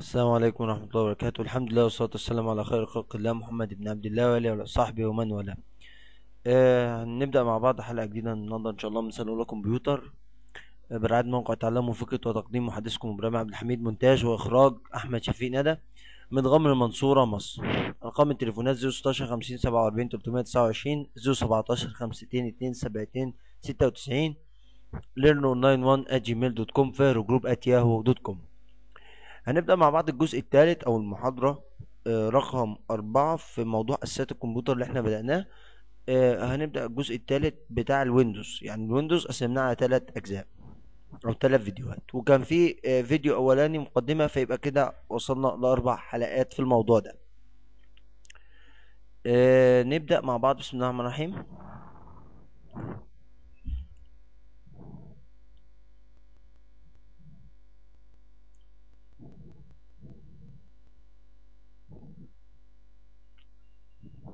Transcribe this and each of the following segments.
السلام عليكم ورحمة الله وبركاته الحمد لله والصلاة والسلام على خير خلق الله محمد بن عبد الله وآله وصحبه ومن والاه آه نبدأ مع بعض حلقة جديدة النهاردة إن شاء الله من سنة كمبيوتر آه برعاية موقع تعلم وفكرة وتقديم محدثكم إبراهيم عبد الحميد مونتاج وإخراج أحمد شفيق ندى من غمر المنصورة مصر أرقام التليفونات زيرو ستاشر خمسين سبعة وأربعين تلتمية تسعة وعشرين زيرو سبعتاشر خمستين اتنين سبعتين ستة وتسعين learnon91 at gmail.com فارو جروب at هنبدأ مع بعض الجزء الثالث أو المحاضرة آه، رقم أربعة في موضوع اساسيات الكمبيوتر اللي احنا بدأناه آه، هنبدأ الجزء الثالث بتاع الويندوز يعني الويندوز قسمناه على تلات أجزاء أو تلات فيديوهات وكان في آه، فيديو أولاني مقدمة فيبقى كده وصلنا لأربع حلقات في الموضوع ده نبدأ مع بعض بسم الله الرحمن الرحيم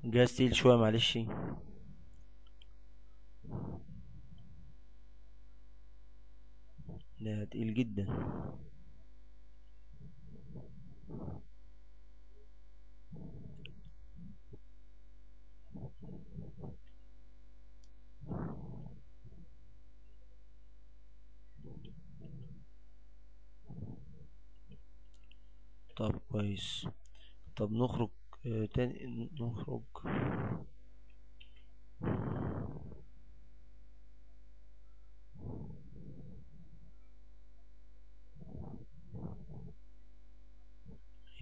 جهاز تقيل شوية معلش ده تقيل جدا طب كويس طب نخرج آه، تاني نخرج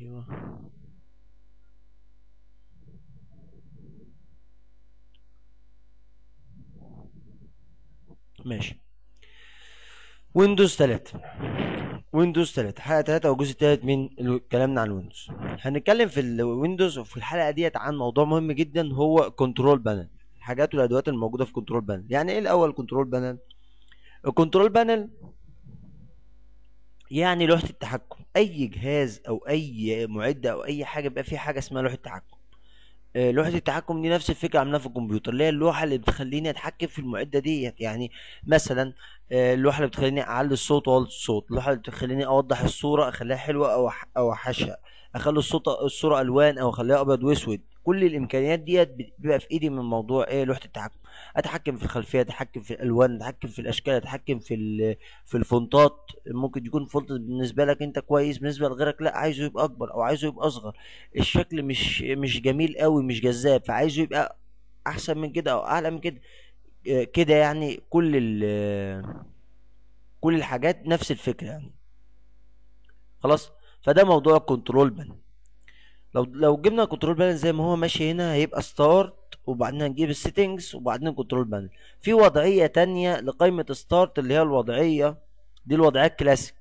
ايوه ماشي ويندوز 3 ويندوز 3 حلقه 3 والجزء الثالث من كلامنا عن ويندوز هنتكلم في الويندوز وفي الحلقه ديت عن موضوع مهم جدا هو كنترول بانل الحاجات والادوات الموجوده في كنترول بانل يعني ايه الاول كنترول بانل الكنترول بانل يعني لوحه التحكم اي جهاز او اي معده او اي حاجه بيبقى فيه حاجه اسمها لوحه تحكم آه، لوحه التحكم دي نفس الفكره عاملاها في الكمبيوتر اللي هي اللوحه اللي بتخليني اتحكم في المعده ديت يعني مثلا آه، اللوحه اللي بتخليني اعلي الصوت واوطي الصوت اللوحه اللي بتخليني اوضح الصوره اخليها حلوه او اوحشها اخلي الصوره الصوره الوان او اخليها ابيض واسود كل الامكانيات ديت بيبقى في ايدي من موضوع ايه لوحه التحكم اتحكم في الخلفيه اتحكم في الالوان اتحكم في الاشكال اتحكم في في الفونتات ممكن يكون فونت بالنسبه لك انت كويس بالنسبه لغيرك لا عايزه يبقى اكبر او عايزه يبقى اصغر الشكل مش مش جميل قوي مش جذاب فعايزه يبقى احسن من كده او اعلى من كده آه، كده يعني كل ال كل الحاجات نفس الفكره يعني خلاص فده موضوع الكنترول بان لو لو جبنا الكنترول بانل زي ما هو ماشي هنا هيبقى ستارت وبعدين هنجيب السيتنجز وبعدين كنترول بانل في وضعيه تانية لقائمه ستارت اللي هي الوضعيه دي الوضعيه الكلاسيك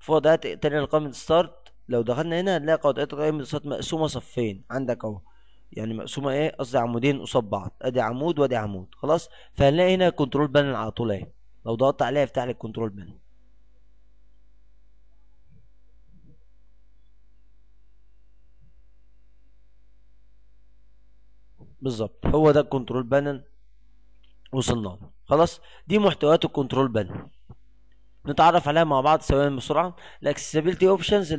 في وضعيات تانية لقائمه ستارت لو دخلنا هنا هنلاقي وضعيه قائمه ستارت مقسومه صفين عندك اهو يعني مقسومه ايه قصدي عمودين قصاد بعض ادي عمود وادي عمود خلاص فهنلاقي هنا كنترول بانل على طول اهي لو ضغطت عليها يفتح لك كنترول بانل بالظبط هو ده الكنترول بانل وصلنا له خلاص دي محتويات الكنترول بانل نتعرف عليها مع بعض ثواني بسرعه الاكسسبيلتي اوبشنز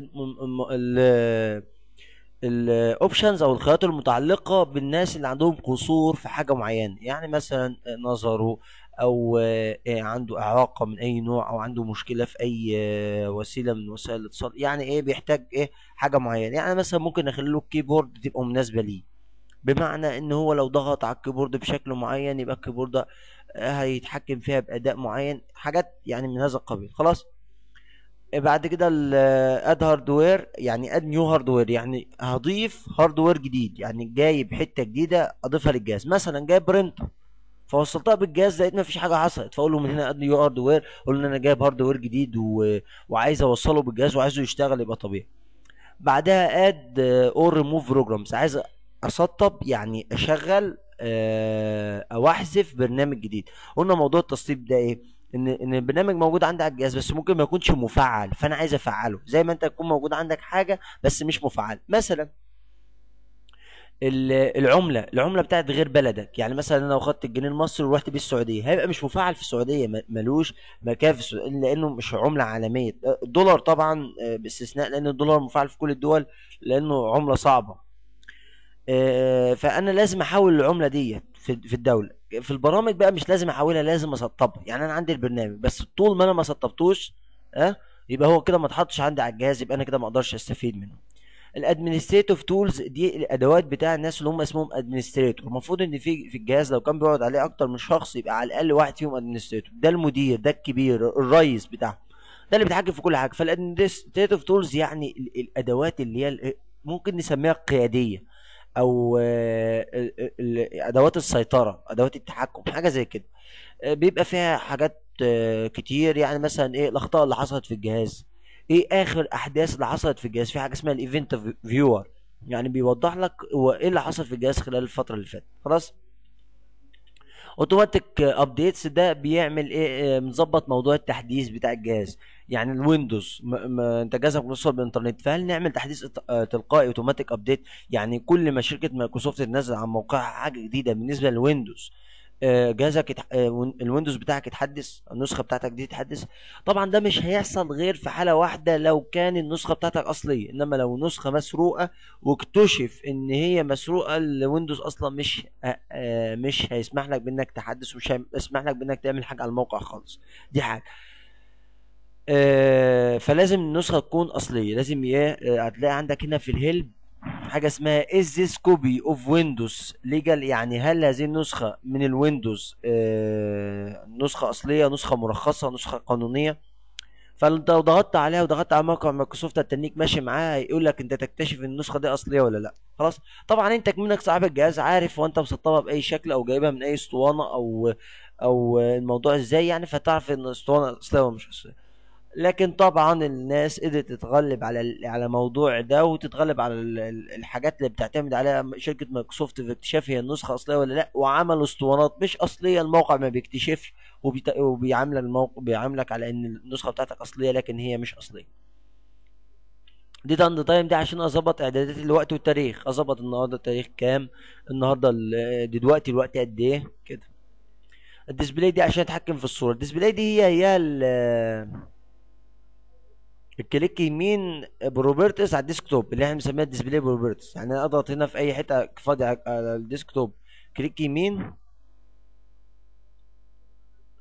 الاوبشنز او الخيارات المتعلقه بالناس اللي عندهم قصور في حاجه معينه يعني مثلا نظره او آه، عنده اعاقه من اي نوع او عنده مشكله في اي آه، وسيله من وسائل الاتصال يعني ايه بيحتاج ايه حاجه معينه يعني مثلا ممكن اخلي له الكيبورد تبقى مناسبه ليه بمعنى ان هو لو ضغط على الكيبورد بشكل معين يبقى الكيبورد آه، هيتحكم فيها باداء معين حاجات يعني من هذا القبيل خلاص آه، بعد كده اد هاردوير آه، يعني اد نيو هاردوير يعني هضيف هاردوير جديد يعني جايب حته جديده اضيفها للجهاز مثلا جايب برينتر فوصلتها بالجهاز لقيت مفيش حاجه حصلت فاقول له من هنا اد نيو هاردوير اقول له انا جايب هاردوير جديد و... وعايز اوصله بالجهاز وعايزه يشتغل يبقى طبيعي بعدها اد اور ريموف بروجرامز عايز اسطب يعني اشغل آه، او احذف برنامج جديد قلنا موضوع التسطيب ده ايه ان ان البرنامج موجود عندي على الجهاز بس ممكن ما يكونش مفعل فانا عايز افعله زي ما انت تكون موجود عندك حاجه بس مش مفعل مثلا العمله العمله بتاعت غير بلدك يعني مثلا انا لو خدت الجنيه المصري ورحت بيه السعوديه هيبقى مش مفعل في السعوديه ملوش مكان في السعوديه لانه مش عمله عالميه الدولار طبعا آه، باستثناء لان الدولار مفعل في كل الدول لانه عمله صعبه آه، فانا لازم احول العمله ديت في الدوله في البرامج بقى مش لازم احولها لازم اسطبها يعني انا عندي البرنامج بس طول ما انا ما سطبتوش ها آه، يبقى هو كده ما اتحطش عندي على الجهاز يبقى انا كده ما اقدرش استفيد منه الادمنستريتيف تولز دي الادوات بتاع الناس اللي هم اسمهم ادمنستريتور المفروض ان في في الجهاز لو كان بيقعد عليه اكتر من شخص يبقى على الاقل واحد فيهم ادمنستريتور ده المدير ده الكبير الرئيس بتاعهم ده اللي بيتحكم في كل حاجه فالادمنستريتيف تولز يعني الادوات اللي هي ممكن نسميها القياديه او آه، آه، آه، ادوات السيطره ادوات التحكم حاجه زي كده بيبقى فيها حاجات كتير يعني مثلا ايه الاخطاء اللي حصلت في الجهاز ايه اخر احداث اللي حصلت في الجهاز في حاجه اسمها الايفنت فيور يعني بيوضح لك هو ايه اللي حصل في الجهاز خلال الفتره اللي فاتت خلاص اوتوماتيك ابديتس ده بيعمل ايه مظبط موضوع التحديث بتاع الجهاز يعني الويندوز انت جهازك متصل بالانترنت فهل نعمل تحديث آه، تلقائي اوتوماتيك ابديت يعني كل ما شركه مايكروسوفت تنزل على موقعها حاجه جديده بالنسبه للويندوز آه، جهازك آه، الويندوز بتاعك يتحدث النسخه بتاعتك دي تتحدث طبعا ده مش هيحصل غير في حاله واحده لو كان النسخه بتاعتك اصليه انما لو نسخه مسروقه واكتشف ان هي مسروقه الويندوز اصلا مش مش هيسمح لك بانك تحدث ومش هيسمح لك بانك تعمل حاجه على الموقع خالص دي حاجه آه، فلازم النسخه تكون اصليه لازم يا آه، هتلاقي عندك هنا في الهيلب حاجه اسمها از ذيس كوبي اوف ويندوز ليجال يعني هل هذه النسخه من الويندوز آه، نسخه اصليه نسخه مرخصه نسخه قانونيه فانت لو ضغطت عليها وضغطت على موقع مايكروسوفت هتنيك ماشي معاها هيقول لك انت تكتشف ان النسخه دي اصليه ولا لا خلاص طبعا انت منك صاحب الجهاز عارف وانت مسطبها باي شكل او جايبها من اي اسطوانه او او الموضوع ازاي يعني فتعرف ان الاسطوانه اصليه ولا مش اصليه لكن طبعا الناس قدرت تتغلب على على موضوع ده وتتغلب على الحاجات اللي بتعتمد عليها شركه مايكروسوفت في اكتشاف هي النسخه اصليه ولا لا وعملوا اسطوانات مش اصليه الموقع ما بيكتشفش وبيعامل وبيعاملك الموقع بيعاملك على ان النسخه بتاعتك اصليه لكن هي مش اصليه دي اند تايم دي عشان اظبط اعدادات الوقت والتاريخ اظبط النهارده التاريخ كام النهارده دلوقتي الوقت قد ايه كده الديسبلاي دي عشان اتحكم في الصوره الديسبلاي دي هي هي ال... الكليك يمين بروبرتس على الديسكتوب اللي احنا بنسميها الديسبلاي بروبرتس يعني انا اضغط هنا في اي حته فاضيه على الديسكتوب كليك يمين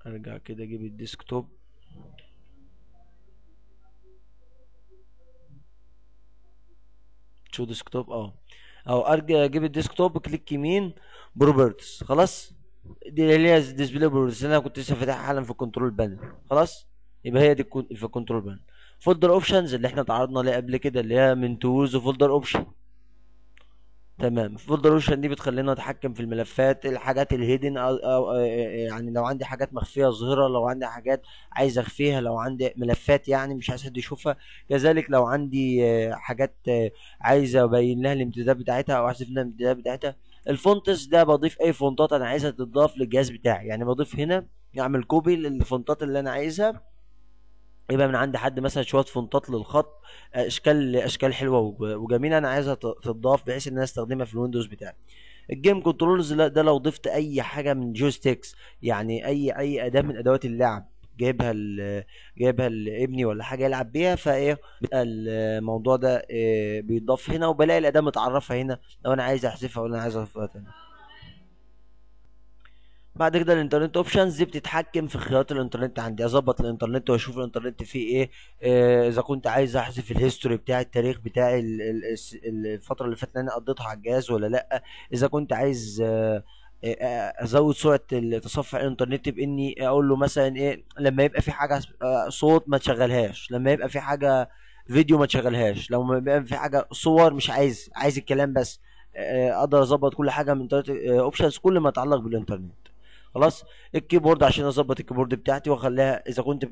ارجع كده اجيب الديسكتوب شو ديسكتوب اه او ارجع اجيب الديسكتوب كليك يمين بروبرتس خلاص دي اللي هي ديسبلاي بروبرتس انا كنت لسه فاتحها حالا في الكنترول بانل خلاص يبقى هي دي في الكنترول بانل فولدر اوبشنز اللي احنا تعرضنا ليها قبل كده اللي هي من توز وفولدر اوبشن تمام فولدر اوبشن دي بتخلينا اتحكم في الملفات الحاجات الهيدن يعني لو عندي حاجات مخفيه ظاهره لو عندي حاجات عايز اخفيها لو عندي ملفات يعني مش عايز حد يشوفها كذلك لو عندي آه، حاجات آه، عايز ابين لها الامتداد بتاعتها او احذف لها الامتداد بتاعتها الفونتس ده بضيف اي فونتات انا عايزها تتضاف للجهاز بتاعي يعني بضيف هنا اعمل كوبي للفونتات اللي انا عايزها يبقى من عند حد مثلا شويه فونتات للخط اشكال اشكال حلوه وجميله انا عايزها تتضاف بحيث ان انا استخدمها في الويندوز بتاعي الجيم كنترولز ده لو ضفت اي حاجه من جويستيكس يعني اي اي اداه من ادوات اللعب جايبها جايبها لابني ولا حاجه يلعب بيها فايه بيبقى الموضوع ده آه، بيتضاف هنا وبلاقي الاداه متعرفه هنا لو انا عايز احذفها ولا انا عايز اضيفها تاني بعد كده الانترنت اوبشنز دي بتتحكم في خيارات الانترنت عندي اظبط الانترنت واشوف الانترنت فيه ايه آه، اذا كنت عايز احذف الهيستوري بتاع التاريخ بتاع الفتره اللي فاتت انا قضيتها على الجهاز ولا لا اذا كنت عايز آه، آه، ازود سرعه التصفح الانترنت باني اقول له مثلا ايه لما يبقى في حاجه صوت ما تشغلهاش لما يبقى في حاجه فيديو ما تشغلهاش لو يبقى في حاجه صور مش عايز عايز الكلام بس اقدر اظبط كل حاجه من اوبشنز كل ما يتعلق بالانترنت خلاص الكيبورد عشان اظبط الكيبورد بتاعتي واخليها اذا كنت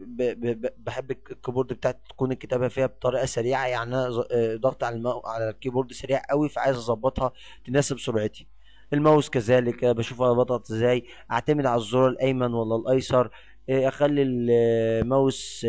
بحب الكيبورد بتاعتي تكون الكتابه فيها بطريقه سريعه يعني انا آه، ضغط على المو... على الكيبورد سريع قوي فعايز اظبطها تناسب سرعتي الماوس كذلك آه، بشوف بضغط ازاي اعتمد على الزرار الايمن ولا الايسر آه، اخلي الماوس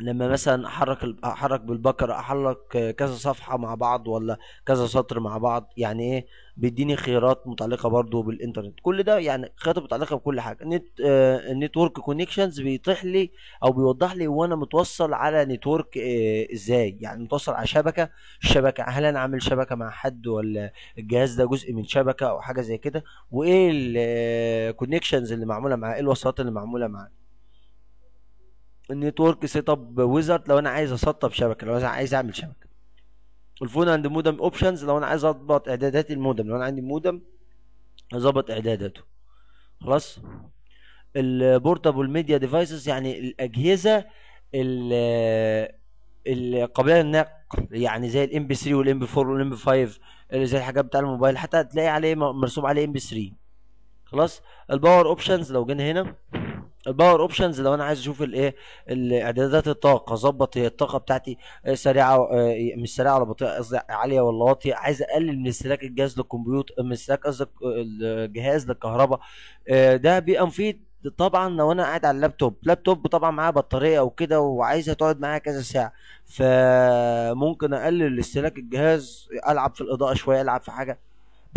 لما مثلا احرك احرك بالبكر احرك كذا صفحه مع بعض ولا كذا سطر مع بعض يعني ايه بيديني خيارات متعلقه برضو بالانترنت كل ده يعني خيارات متعلقه بكل حاجه نت آه نتورك كونكشنز بيطيح لي او بيوضح لي وانا متوصل على نتورك آه ازاي يعني متوصل على شبكه الشبكه هل انا عامل شبكه مع حد ولا الجهاز ده جزء من شبكه او حاجه زي كده وايه الكونكشنز آه، اللي معموله معاه ايه الوصلات اللي معموله معاه النيتورك سيت اب ويزرد لو انا عايز اسطب شبكه لو انا عايز اعمل شبكه الفون اند مودم اوبشنز لو انا عايز اضبط اعدادات المودم لو انا عندي مودم اظبط اعداداته خلاص البورتابل ميديا ديفايسز يعني الاجهزه القابله للنقل يعني زي الام بي 3 والام بي 4 والام بي 5 زي الحاجات بتاع الموبايل حتى هتلاقي عليه مرسوم عليه ام بي 3 خلاص الباور اوبشنز لو جينا هنا الباور اوبشنز لو انا عايز اشوف الايه الاعدادات الطاقه اظبط الطاقه بتاعتي آه، سريعه آه، مش سريعه ولا بطيئه قصدي عاليه ولا واطيه عايز اقلل من استهلاك الجهاز للكمبيوتر من استهلاك قصدي الجهاز للكهرباء آه، ده بيبقى مفيد طبعا لو انا قاعد على اللابتوب لابتوب طبعا معاه بطاريه او كده وعايزها تقعد معايا كذا ساعه فممكن اقلل استهلاك الجهاز العب في الاضاءه شويه العب في حاجه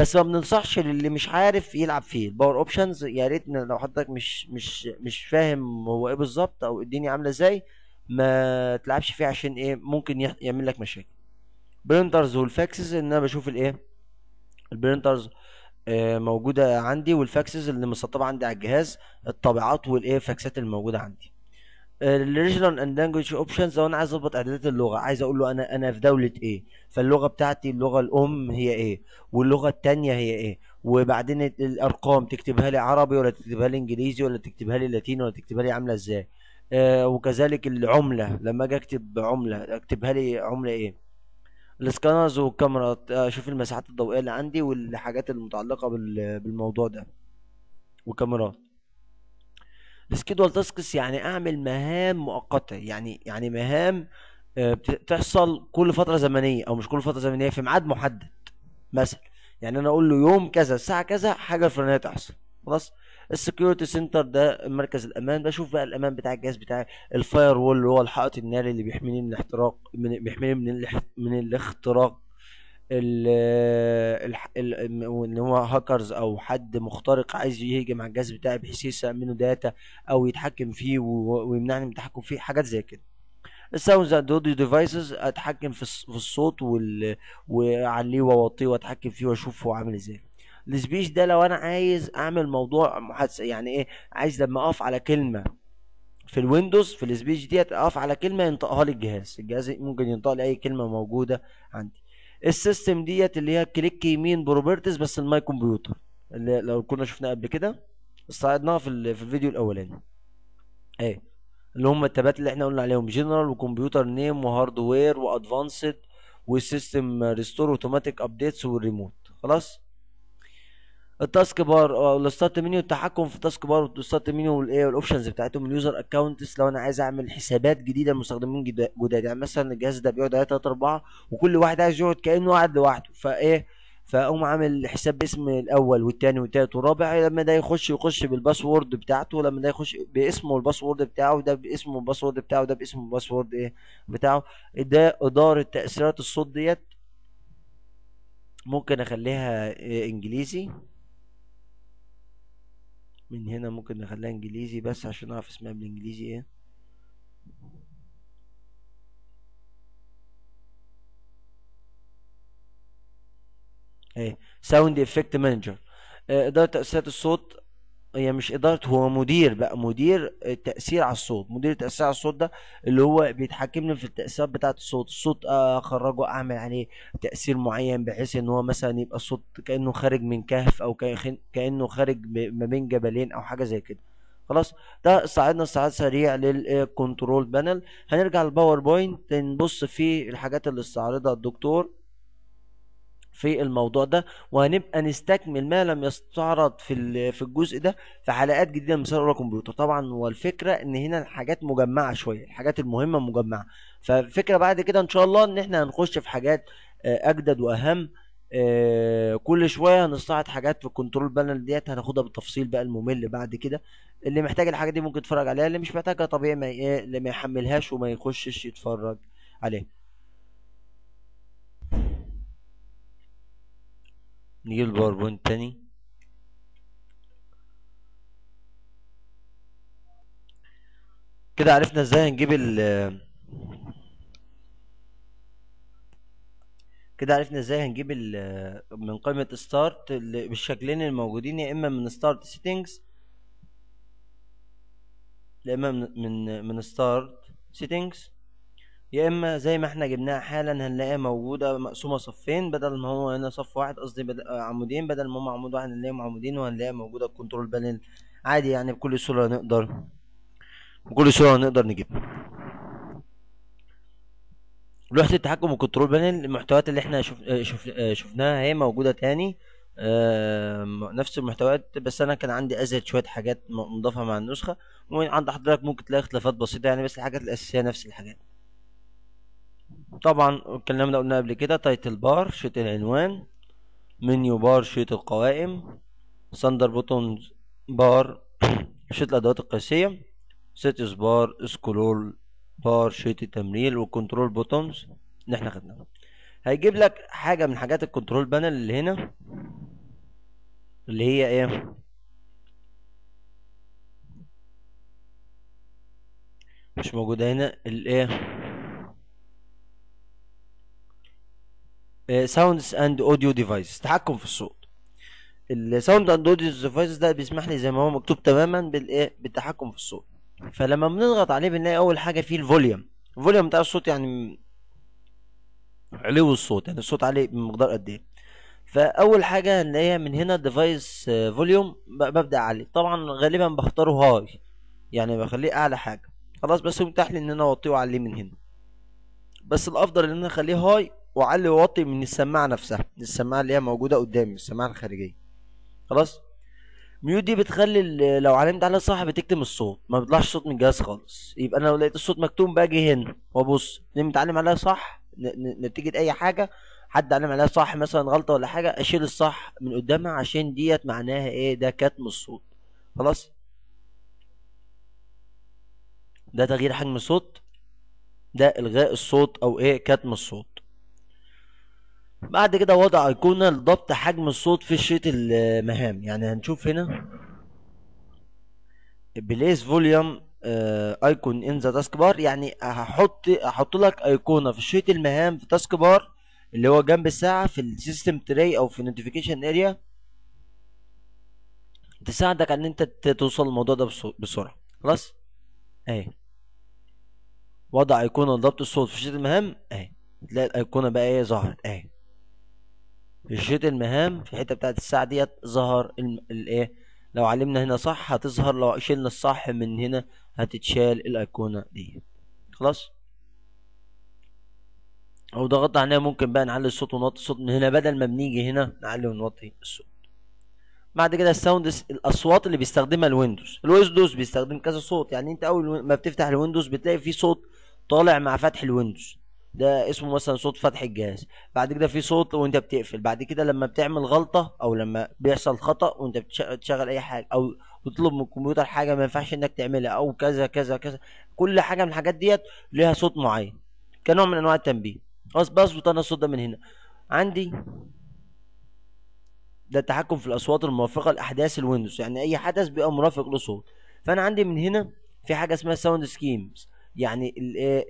بس ما بننصحش للي مش عارف يلعب فيه الباور اوبشنز يا ريت لو حضرتك مش مش مش فاهم هو ايه بالظبط او الدنيا عامله ازاي ما تلعبش فيه عشان ايه ممكن يعمل لك مشاكل برينترز والفاكسز ان انا بشوف الايه البرينترز آه موجوده عندي والفاكسز اللي مسطبه عندي على الجهاز الطابعات والايه فاكسات اللي موجوده عندي الريجنال اند لانجوج اوبشنز لو انا عايز اظبط اعدادات اللغه عايز اقول له انا انا في دوله ايه فاللغه بتاعتي اللغه الام هي ايه واللغه الثانيه هي ايه وبعدين الارقام تكتبها لي عربي ولا تكتبها لي انجليزي ولا تكتبها لي لاتيني ولا تكتبها لي عامله ازاي آه وكذلك العمله لما اجي اكتب عمله اكتبها لي عمله ايه السكانرز والكاميرا آه، اشوف المساحات الضوئيه اللي عندي والحاجات المتعلقه بالموضوع ده وكاميرات سكيدول تاسكس يعني اعمل مهام مؤقته يعني يعني مهام آه، بتحصل كل فتره زمنيه او مش كل فتره زمنيه في ميعاد محدد مثلا يعني انا اقول له يوم كذا الساعه كذا حاجه الفلانيه تحصل خلاص السكيورتي سنتر ده مركز الامان بشوف بقى الامان بتاع الجهاز بتاعي الفاير وول اللي هو الحائط الناري اللي بيحميني من الاحتراق من بيحميني من من الاختراق ان هو هاكرز او حد مخترق عايز يهجم على الجهاز بتاعي بحيث يسرق منه داتا او يتحكم فيه ويمنعني من التحكم فيه حاجات زي كده الساوندز اند اوديو ديفايسز اتحكم في الصوت واعليه واوطيه واتحكم فيه واشوف هو عامل ازاي السبيش ده لو انا عايز اعمل موضوع محادثه يعني ايه عايز لما اقف على كلمه في الويندوز في السبيش ديت اقف على كلمه ينطقها لي الجهاز الجهاز ممكن ينطق لي اي كلمه موجوده عندي السيستم ديت اللي هي كليك يمين بروبرتيز بس الماي كمبيوتر اللي لو كنا شفناه قبل كده استعرضناها في, في الفيديو الاولاني اهي اللي هم التابات اللي احنا قلنا عليهم جنرال وكمبيوتر نيم وهاردوير وادفانسد وسيستم ريستور اوتوماتيك ابديتس والريموت خلاص التاسك بار او الستارت منيو التحكم في التاسك بار والستارت منيو والايه والاوبشنز بتاعتهم اليوزر اكونتس لو انا عايز اعمل حسابات جديده لمستخدمين جداد يعني مثلا الجهاز ده بيقعد عليه 3 4 وكل واحد عايز يقعد كانه قاعد لوحده فايه فاقوم عامل حساب باسم الاول والتاني والتالت والرابع لما ده يخش يخش بالباسورد بتاعته لما ده يخش باسمه والباسورد بتاعه ده باسمه والباسورد بتاعه ده باسمه والباسورد ايه بتاعه ده اداره تاثيرات الصوت ديت ممكن اخليها انجليزي من هنا ممكن نخليها انجليزي بس عشان اعرف اسمها بالانجليزي ايه ايه ساوند افكت مانجر اداره تاثيرات الصوت هي مش اداره هو مدير بقى مدير التاثير على الصوت مدير التاثير على الصوت ده اللي هو بيتحكمني في التاثيرات بتاعه الصوت الصوت اخرجه اعمل عليه تاثير معين بحيث ان هو مثلا يبقى الصوت كانه خارج من كهف او كانه خارج ما بين جبلين او حاجه زي كده خلاص ده صعدنا صعد سريع للكنترول بانل هنرجع للباوربوينت نبص في الحاجات اللي استعرضها الدكتور في الموضوع ده وهنبقى نستكمل ما لم يستعرض في في الجزء ده في حلقات جديده من سيرفر الكمبيوتر طبعا والفكره ان هنا الحاجات مجمعه شويه الحاجات المهمه مجمعه فالفكره بعد كده ان شاء الله ان احنا هنخش في حاجات آه، اجدد واهم آه كل شويه هنستعرض حاجات في الكنترول بانل ديت هناخدها بالتفصيل بقى الممل بعد كده اللي محتاج الحاجه دي ممكن يتفرج عليها اللي مش محتاجها طبيعي ما ايه اللي ما يحملهاش وما يخشش يتفرج عليها نجيب الباوربوينت تاني كده عرفنا ازاي نجيب ال كده عرفنا ازاي هنجيب ال من قائمة ستارت بالشكلين الموجودين يا اما من ستارت سيتنجز يا اما من من ستارت سيتنجز يا اما زي ما احنا جبناها حالا هنلاقيها موجوده مقسومه صفين بدل ما هو هنا صف واحد قصدي آه، عمودين بدل ما هم عمود واحد هنلاقيهم عمودين وهنلاقيها موجوده الكنترول بانل عادي يعني بكل سهوله نقدر بكل سهوله نقدر نجيبها لوحه التحكم والكنترول بانل المحتويات اللي احنا شف... آه، شف... آه، شفناها هي موجوده تاني آه نفس المحتويات بس انا كان عندي ازيد شويه حاجات مضافه مع النسخه وعند حضرتك ممكن تلاقي اختلافات بسيطه يعني بس الحاجات الاساسيه نفس الحاجات طبعا الكلام ده قلناه قبل كده تايتل بار شيت العنوان منيو بار شيت القوائم ساندر بوتونز بار شيت الادوات القياسيه سيتس بار سكرول بار شيت التمرير وكنترول بوتونز اللي احنا خدناها هيجيب لك حاجه من حاجات الكنترول بانل اللي هنا اللي هي ايه مش موجوده هنا الايه ساوندز اند اوديو ديفايس تحكم في الصوت الساوند اند اوديو ديفايس ده بيسمح لي زي ما هو مكتوب تماما بالايه بالتحكم في الصوت فلما بنضغط عليه بنلاقي اول حاجه فيه الفوليوم الفوليوم بتاع الصوت يعني علو الصوت يعني الصوت عليه بمقدار قد ايه فاول حاجه هنلاقيها من هنا ديفايس آه، فوليوم ببدا اعلي طبعا غالبا بختاره هاي يعني بخليه اعلى حاجه خلاص بس متاح لي ان انا اوطيه واعليه من هنا بس الافضل ان انا اخليه هاي واعلي واوطي من السماعه نفسها من السماعه اللي هي موجوده قدامي السماعه الخارجيه خلاص ميوت دي بتخلي لو علمت عليها صح بتكتم الصوت ما بيطلعش صوت من الجهاز خالص يبقى انا لو لقيت الصوت مكتوم باجي هنا وابص دي متعلم عليها صح نتيجه اي حاجه حد علم عليها صح مثلا غلطه ولا حاجه اشيل الصح من قدامها عشان ديت معناها ايه ده كتم الصوت خلاص ده تغيير حجم الصوت ده الغاء الصوت او ايه كتم الصوت بعد كده وضع أيقونة لضبط حجم الصوت في شريط المهام يعني هنشوف هنا بليس فوليوم ايكون ان ذا تاسك بار يعني هحط احط لك ايقونه في شريط المهام في تاسك بار اللي هو جنب الساعه في السيستم تري او في النوتيفيكيشن اريا تساعدك ان انت توصل الموضوع ده بسرعه خلاص اهي وضع ايقونه لضبط الصوت في شريط المهام اهي تلاقي الايقونه بقى ايه ظهرت اهي جيت المهام في الحته بتاعت الساعه ديت ظهر الايه لو علمنا هنا صح هتظهر لو شلنا الصح من هنا هتتشال الايقونه دي خلاص او ضغطنا عليها ممكن بقى نعلي الصوت ونوطي الصوت من هنا بدل ما بنيجي هنا نعلي ونوطي الصوت بعد كده الساوند الاصوات اللي بيستخدمها الويندوز الويندوز بيستخدم كذا صوت يعني انت اول ما بتفتح الويندوز بتلاقي في صوت طالع مع فتح الويندوز ده اسمه مثلا صوت فتح الجهاز بعد كده في صوت وانت بتقفل بعد كده لما بتعمل غلطه او لما بيحصل خطا وانت بتشغل اي حاجه او تطلب من الكمبيوتر حاجه ما ينفعش انك تعملها او كذا كذا كذا كل حاجه من الحاجات ديت ليها صوت معين كنوع من انواع التنبيه بس بظبط انا الصوت ده من هنا عندي ده التحكم في الاصوات الموافقه لاحداث الويندوز يعني اي حدث بيبقى مرافق له صوت فانا عندي من هنا في حاجه اسمها ساوند سكيمز يعني إيه،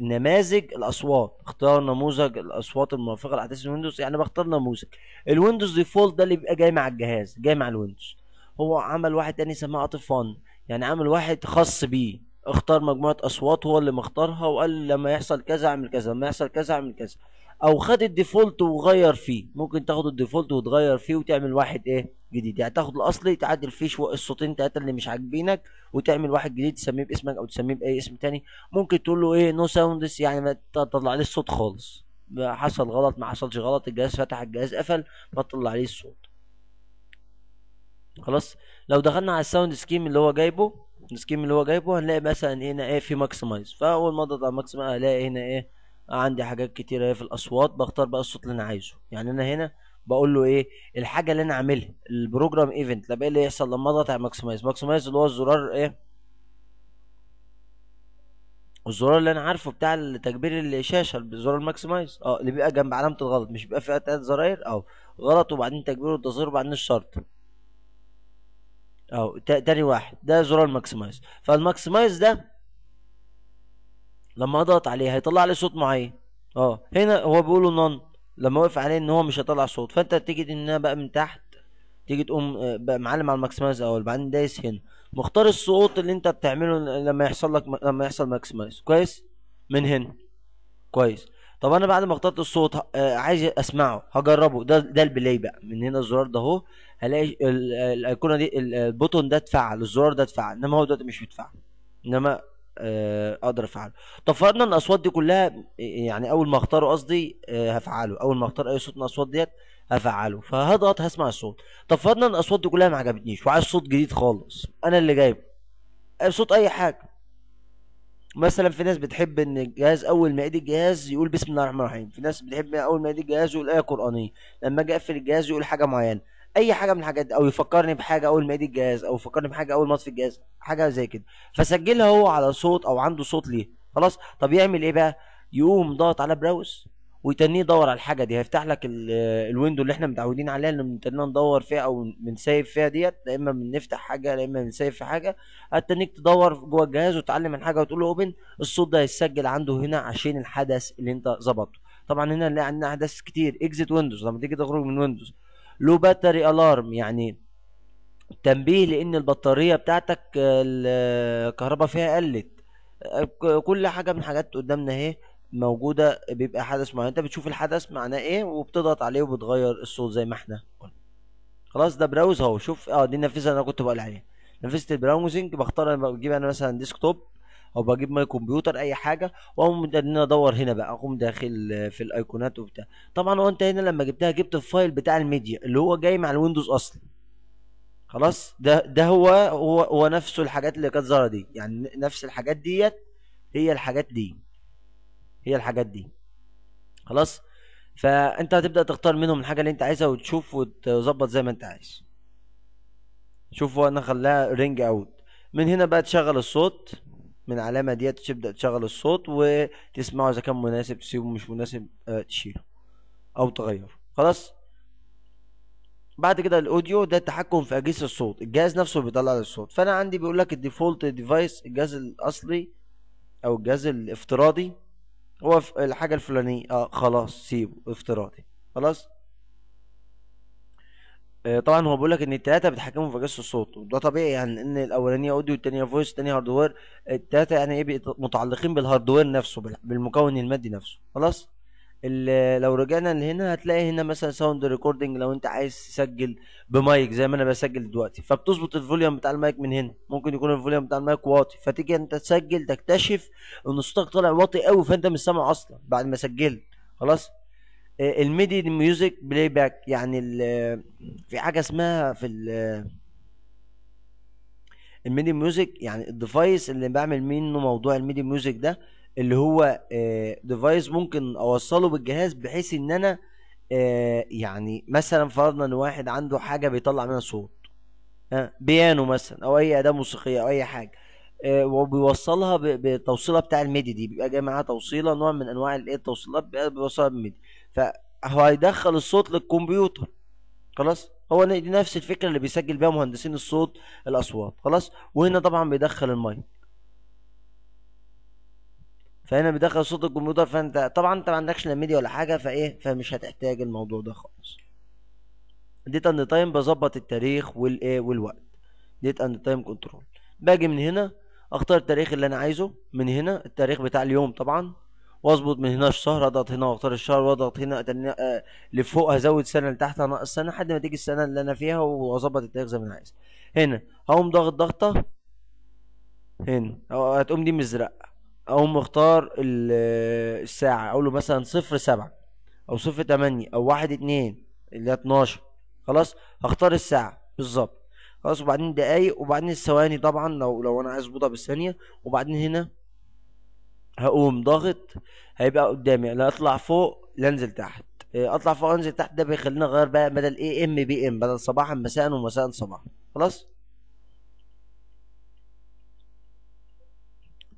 النماذج الاصوات اختار نموذج الاصوات الموافقه لاحداث الويندوز يعني بختار نموذج الويندوز ديفولت ده اللي بيبقى جاي مع الجهاز جاي مع الويندوز هو عمل واحد تاني سماه فن يعني عمل واحد خاص بيه اختار مجموعه اصوات هو اللي مختارها وقال لما يحصل كذا اعمل كذا لما يحصل كذا اعمل كذا او خد الديفولت وغير فيه ممكن تاخد الديفولت وتغير فيه وتعمل واحد ايه جديد يعني تاخد الاصلي تعدل فيه شويه الصوتين تلاته اللي مش عاجبينك وتعمل واحد جديد تسميه باسمك او تسميه باي اسم تاني ممكن تقول له ايه نو ساوندس يعني ما تطلعليش صوت خالص حصل غلط ما حصلش غلط الجهاز فتح الجهاز قفل ما تطلعليش صوت خلاص لو دخلنا على الساوند سكيم اللي هو جايبه السكيم اللي هو جايبه هنلاقي مثلا هنا ايه في ماكسمايز فاول ما اضغط على ماكسمايز هلاقي هنا ايه عندي حاجات كتيرة اهي في الاصوات بختار بقى الصوت اللي انا عايزه يعني انا هنا بقول له ايه الحاجه اللي انا عاملها البروجرام ايفنت لما ايه اللي يحصل لما اضغط على ماكسمايز ماكسمايز اللي هو الزرار ايه الزرار اللي انا عارفه بتاع تكبير الشاشه الزرار الماكسمايز اه اللي بيبقى جنب علامه الغلط مش بيبقى فيها تلات زراير اه غلط وبعدين تكبير والتصغير وبعدين الشرط اه تاني واحد ده زرار الماكسمايز فالماكسمايز ده لما اضغط عليه هيطلع لي صوت معين اه هنا هو بيقوله نون لما وقف عليه ان هو مش هيطلع صوت فانت تيجي ان بقى من تحت تيجي تقوم آه، بقى معلم على الماكسمايز اول بعدين دايس هنا مختار الصوت اللي انت بتعمله لما يحصل لك لما يحصل ماكسمايز كويس من هنا كويس طب انا بعد ما اخترت الصوت آه، عايز اسمعه هجربه ده ده البلاي بقى من هنا الزرار ده اهو هلاقي الايقونه دي البوتون ده اتفعل الزرار ده اتفعل انما هو دلوقتي مش بيتفعل انما آه، اقدر افعله طب فرضنا ان الاصوات دي كلها يعني اول ما اختاره قصدي آه، هفعله اول ما اختار اي صوت من الاصوات ديت هفعله فهضغط هسمع الصوت طب فرضنا ان الاصوات دي كلها ما عجبتنيش وعايز صوت جديد خالص انا اللي جايبه آه، صوت اي حاجه مثلا في ناس بتحب ان الجهاز اول ما يدي الجهاز يقول بسم الله الرحمن الرحيم في ناس بتحب اول ما يدي الجهاز يقول ايه قرانيه لما اجي اقفل الجهاز يقول حاجه معينه اي حاجه من الحاجات دي او يفكرني بحاجه اول ما يدي الجهاز او يفكرني بحاجه اول ما اطفي الجهاز حاجه زي كده فسجلها هو على صوت او عنده صوت ليه خلاص طب يعمل ايه بقى يقوم ضغط على براوز ويتنيه يدور على الحاجه دي هيفتح لك آه، الويندو اللي احنا متعودين عليها اللي بنتنيه ندور فيها او بنسيف فيها ديت يا اما بنفتح حاجه يا اما بنسيف في حاجه هتنيك تدور جوه الجهاز وتتعلم من حاجه وتقول له اوبن الصوت ده هيتسجل عنده هنا عشان الحدث اللي انت ظبطته طبعا هنا عندنا احداث كتير اكزيت ويندوز لما تيجي تخرج من ويندوز لو باتري الارم يعني تنبيه لان البطاريه بتاعتك الكهرباء فيها قلت كل حاجه من حاجات قدامنا اهي موجوده بيبقى حدث معين انت بتشوف الحدث معناه ايه وبتضغط عليه وبتغير الصوت زي ما احنا قلنا خلاص ده براوز اهو شوف اه دي النافذه اللي انا كنت بقول عليها نافذه البراوزنج بختار بجيب انا مثلا ديسكتوب او بجيب ماي كمبيوتر اي حاجه واقوم ان انا ادور هنا بقى اقوم داخل في الايقونات وبتاع طبعا هو انت هنا لما جبتها جبت الفايل بتاع الميديا اللي هو جاي مع الويندوز اصلا خلاص ده ده هو هو, هو نفسه الحاجات اللي كانت ظاهره دي يعني نفس الحاجات ديت هي الحاجات دي هي الحاجات دي خلاص فانت هتبدا تختار منهم الحاجه اللي انت عايزها وتشوف وتظبط زي ما انت عايز شوفوا انا خلاها رينج اوت من هنا بقى تشغل الصوت من العلامه ديت تبدا تشغل الصوت وتسمعه اذا كان مناسب تسيبه مش مناسب آه، تشيله او تغيره خلاص بعد كده الاوديو ده التحكم في اجهزه الصوت الجهاز نفسه بيطلع الصوت فانا عندي بيقول لك الديفولت ديفايس الجهاز الاصلي او الجهاز الافتراضي هو الحاجه الفلانيه اه خلاص سيبه افتراضي خلاص آه، طبعا هو بيقول لك ان التلاته بيتحكموا في جهاز الصوت وده طبيعي يعني ان الاولانيه اوديو والتانيه فويس والثانيه هاردوير التلاته يعني ايه متعلقين بالهاردوير نفسه بالمكون المادي نفسه خلاص لو رجعنا لهنا هتلاقي هنا مثلا ساوند ريكوردنج لو انت عايز تسجل بمايك زي ما انا بسجل دلوقتي فبتظبط الفوليوم بتاع المايك من هنا ممكن يكون الفوليوم بتاع المايك واطي فتيجي انت تسجل تكتشف ان صوتك طالع واطي قوي فانت مش سامع اصلا بعد ما سجلت خلاص آه، الميدي ميوزك بلاي باك يعني في حاجه اسمها في الميدي ميوزك يعني الديفايس اللي بعمل منه موضوع الميدي ميوزك ده اللي هو ديفايس آه، ممكن اوصله بالجهاز بحيث ان انا آه، يعني مثلا فرضنا ان واحد عنده حاجه بيطلع منها صوت بيانو مثلا او اي اداه موسيقيه او اي حاجه آه، وبيوصلها بالتوصيله بتاع الميدي دي بيبقى جاي معاها توصيله نوع من انواع الايه التوصيلات بيوصلها بالميدي فهو هيدخل الصوت للكمبيوتر خلاص هو دي نفس الفكره اللي بيسجل بيها مهندسين الصوت الاصوات خلاص وهنا طبعا بيدخل المايك فهنا بيدخل صوت الكمبيوتر فانت طبعا انت ما عندكش لا ميديا ولا حاجه فايه فمش هتحتاج الموضوع ده خالص ديت اند تايم بظبط التاريخ والايه والوقت ديت اند تايم كنترول باجي من هنا اختار التاريخ اللي انا عايزه من هنا التاريخ بتاع اليوم طبعا واظبط من هنا الشهر اضغط هنا واختار الشهر واضغط هنا آه، لفوق هزود سنه لتحت هنقص سنه لحد ما تيجي السنه اللي انا فيها واظبط التاريخ زي ما انا عايز هنا هقوم ضاغط ضغطه هنا هتقوم دي مزرق اقوم اختار الساعه اقول له مثلا صفر سبعة او صفر تمانية او واحد اتنين اللي هي اتناشر خلاص هختار الساعه بالظبط خلاص وبعدين دقايق وبعدين الثواني طبعا لو لو انا عايز اظبطها بالثانيه وبعدين هنا هقوم ضاغط هيبقى قدامي لا اطلع فوق لا انزل تحت إيه، اطلع فوق انزل تحت ده بيخليني اغير بقى بدل اي ام بي ام بدل صباحا مساء ومساء صباحا خلاص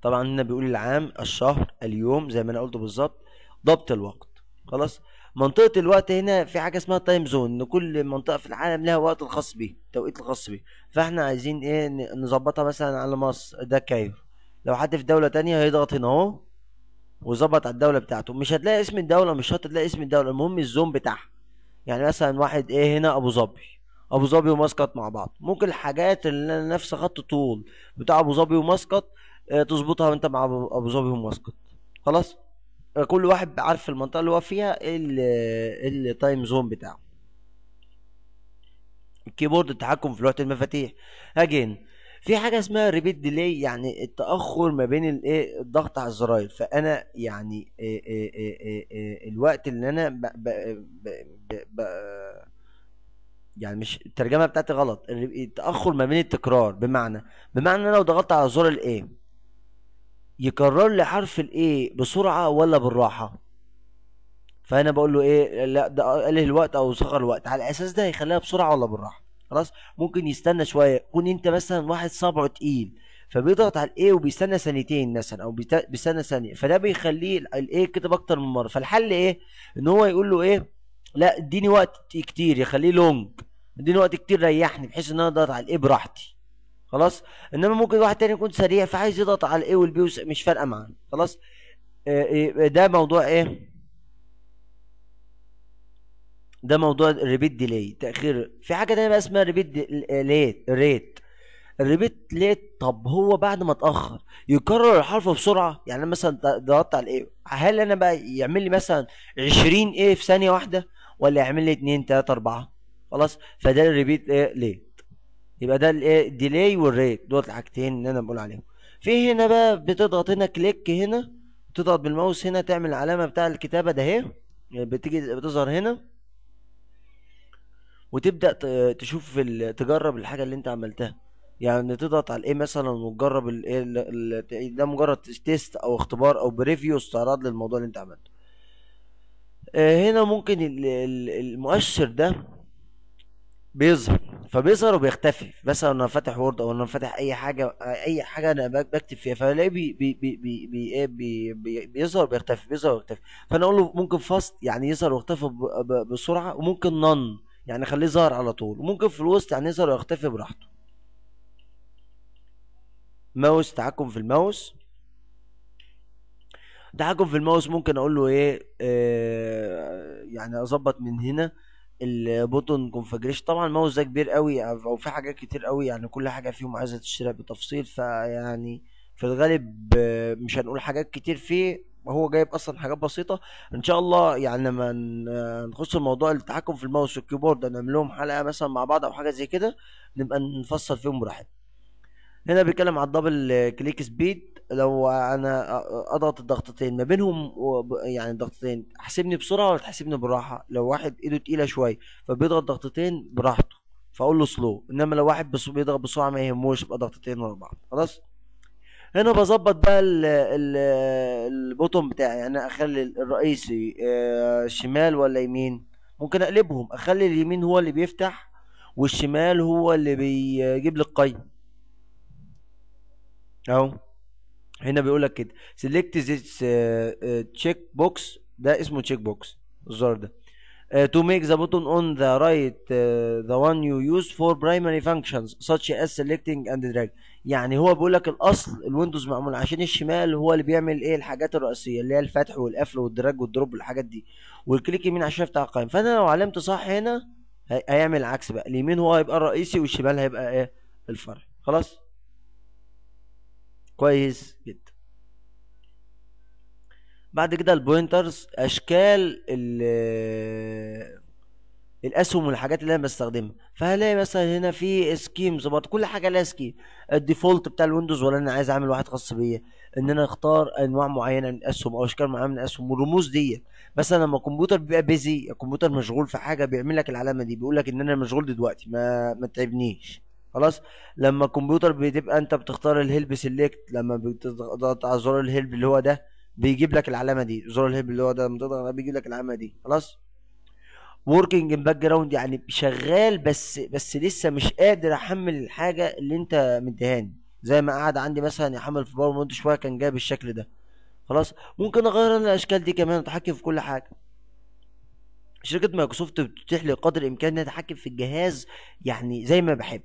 طبعا هنا بيقول العام الشهر اليوم زي ما انا قلت بالظبط ضبط الوقت خلاص منطقه الوقت هنا في حاجه اسمها تايم زون ان كل منطقه في العالم لها وقت الخاص بيه التوقيت الخاص بيه فاحنا عايزين ايه نظبطها مثلا على مصر ده كايرو لو حد في دوله تانية هيضغط هنا اهو وظبط على الدوله بتاعته مش هتلاقي اسم الدوله مش هتلاقي اسم الدوله المهم الزون بتاعها يعني مثلا واحد ايه هنا ابو ظبي ابو ظبي ومسقط مع بعض ممكن الحاجات اللي نفس خط طول بتاع ابو ظبي ومسقط آه، تظبطها وانت مع ابو ظبي ومسقط خلاص كل واحد عارف المنطقه اللي هو فيها التايم زون بتاعه الكيبورد التحكم في لوحه المفاتيح اجين في حاجه اسمها ريبيت ديلي يعني التاخر ما بين الايه الضغط على الزراير فانا يعني إيه إيه إيه, إيه،, إيه،, إيه، الوقت اللي انا بـ بـ بـ بـ يعني مش الترجمه بتاعتي غلط التاخر ما بين التكرار بمعنى بمعنى انا لو ضغطت على زر الايه يكرر لي حرف الايه بسرعه ولا بالراحه فانا بقول له ايه لا ده قلل الوقت او صغر الوقت على اساس ده هيخليها بسرعه ولا بالراحه خلاص ممكن يستنى شويه كون انت مثلا واحد صبعه تقيل فبيضغط على الايه وبيستنى ثانيتين مثلا او بيستنى ثانيه فده بيخليه الايه كتب اكتر من مره فالحل ايه ان هو يقول له ايه لا اديني وقت كتير يخليه لونج اديني وقت كتير ريحني بحيث ان انا اضغط على الايه براحتي خلاص انما ممكن واحد تاني يكون سريع فعايز يضغط على الاي والبي مش فارقه معاه خلاص آه، آه، ده موضوع ايه ده موضوع الريبيت ديلي تاخير في حاجه تانية بقى اسمها ريبيت ليت ريت الريبيت ليت طب هو بعد ما اتاخر يكرر الحرف بسرعه يعني مثلا ضغطت على الايه هل انا بقى يعمل لي مثلا 20 ايه في ثانيه واحده ولا يعمل لي 2 3 4 خلاص فده الريبيت ايه ليه يبقى ده الايه الديلي والريت دول الحاجتين اللي انا بقول عليهم في هنا بقى بتضغط هنا كليك هنا تضغط بالماوس هنا تعمل العلامه بتاع الكتابه ده اهي بتيجي بتظهر هنا وتبدا تشوف تجرب الحاجه اللي انت عملتها يعني تضغط على الايه مثلا وتجرب الايه ده مجرد تيست او اختبار او بريفيو استعراض للموضوع اللي انت عملته آه، هنا ممكن المؤشر ده بيظهر فبيظهر وبيختفي بس انا فاتح وورد او انا فاتح اي حاجه اي حاجه انا بكتب فيها فلاقيه بي بي بي بي بي إيه، بي بي بيظهر وبيختفي بيظهر وبيختفي فانا اقول له ممكن فاست يعني يظهر ويختفي بسرعه وممكن نن يعني خليه ظاهر على طول وممكن في الوسط يعني يظهر ويختفي براحته ماوس تحكم في الماوس تحكم في الماوس ممكن اقول له ايه آه يعني اظبط من هنا البوتون كونفجريشن طبعا الماوس ده كبير قوي او في حاجات كتير قوي يعني كل حاجه فيهم عايزه تشتريها بتفصيل فيعني في الغالب مش هنقول حاجات كتير فيه هو جايب اصلا حاجات بسيطه ان شاء الله يعني لما نخص الموضوع التحكم في الماوس والكيبورد نعمل لهم حلقه مثلا مع بعض او حاجه زي كده نبقى نفصل فيهم براحتنا هنا بيتكلم على الدبل كليك سبيد لو انا اضغط الضغطتين ما بينهم يعني ضغطتين تحسبني بسرعه ولا تحسبني بالراحه لو واحد ايده تقيله شويه فبيضغط ضغطتين براحته فاقول له سلو انما لو واحد بيضغط بسرعه ما يهموش يبقى ضغطتين ورا بعض خلاص هنا بظبط بقى البوتوم بتاعي يعني اخلي الرئيسي آه، شمال ولا يمين ممكن اقلبهم اخلي اليمين هو اللي بيفتح والشمال هو اللي بيجيب لي القيم اهو هنا بيقول لك كده سيلكت ذيس تشيك بوكس ده اسمه تشيك بوكس الزرار ده تو ميك ذا بوتون اون ذا رايت ذا وان يو يوز فور برايمري فانكشنز ساتش اس سيلكتنج اند دراج يعني هو بيقول لك الاصل الويندوز معمول عشان الشمال هو اللي بيعمل ايه الحاجات الرئيسيه اللي هي الفتح والقفل والدراج والدروب والحاجات دي والكليك يمين عشان يفتح القائمه فانا لو علمت صح هنا هيعمل العكس بقى اليمين هو هيبقى الرئيسي والشمال هيبقى ايه الفرع خلاص كويس جدا بعد كده البوينترز اشكال الاسهم والحاجات اللي انا بستخدمها فهلاقي مثلا هنا في سكيمز كل حاجه لها سكيم الديفولت بتاع الويندوز ولا انا عايز اعمل واحد خاص بيا ان انا اختار انواع معينه من الاسهم او اشكال معينه من الاسهم والرموز ديت مثلا لما الكمبيوتر بيبقى بيزي الكمبيوتر مشغول في حاجه بيعمل لك العلامه دي بيقول لك ان انا مشغول دلوقتي ما ما تعبنيش خلاص لما الكمبيوتر بتبقى انت بتختار الهيلب سيلكت لما بتضغط على زرار الهيلب اللي هو ده بيجيب لك العلامه دي زرار الهيلب اللي هو ده لما تضغط عليه بيجيب لك العلامه دي خلاص وركينج باك جراوند يعني شغال بس بس لسه مش قادر احمل الحاجه اللي انت مديهاني زي ما قعد عندي مثلا يحمل في باور بوينت شويه كان جايب الشكل ده خلاص ممكن اغير انا الاشكال دي كمان اتحكم في كل حاجه شركه مايكروسوفت بتتيح لي قدر الامكان ان اتحكم في الجهاز يعني زي ما بحب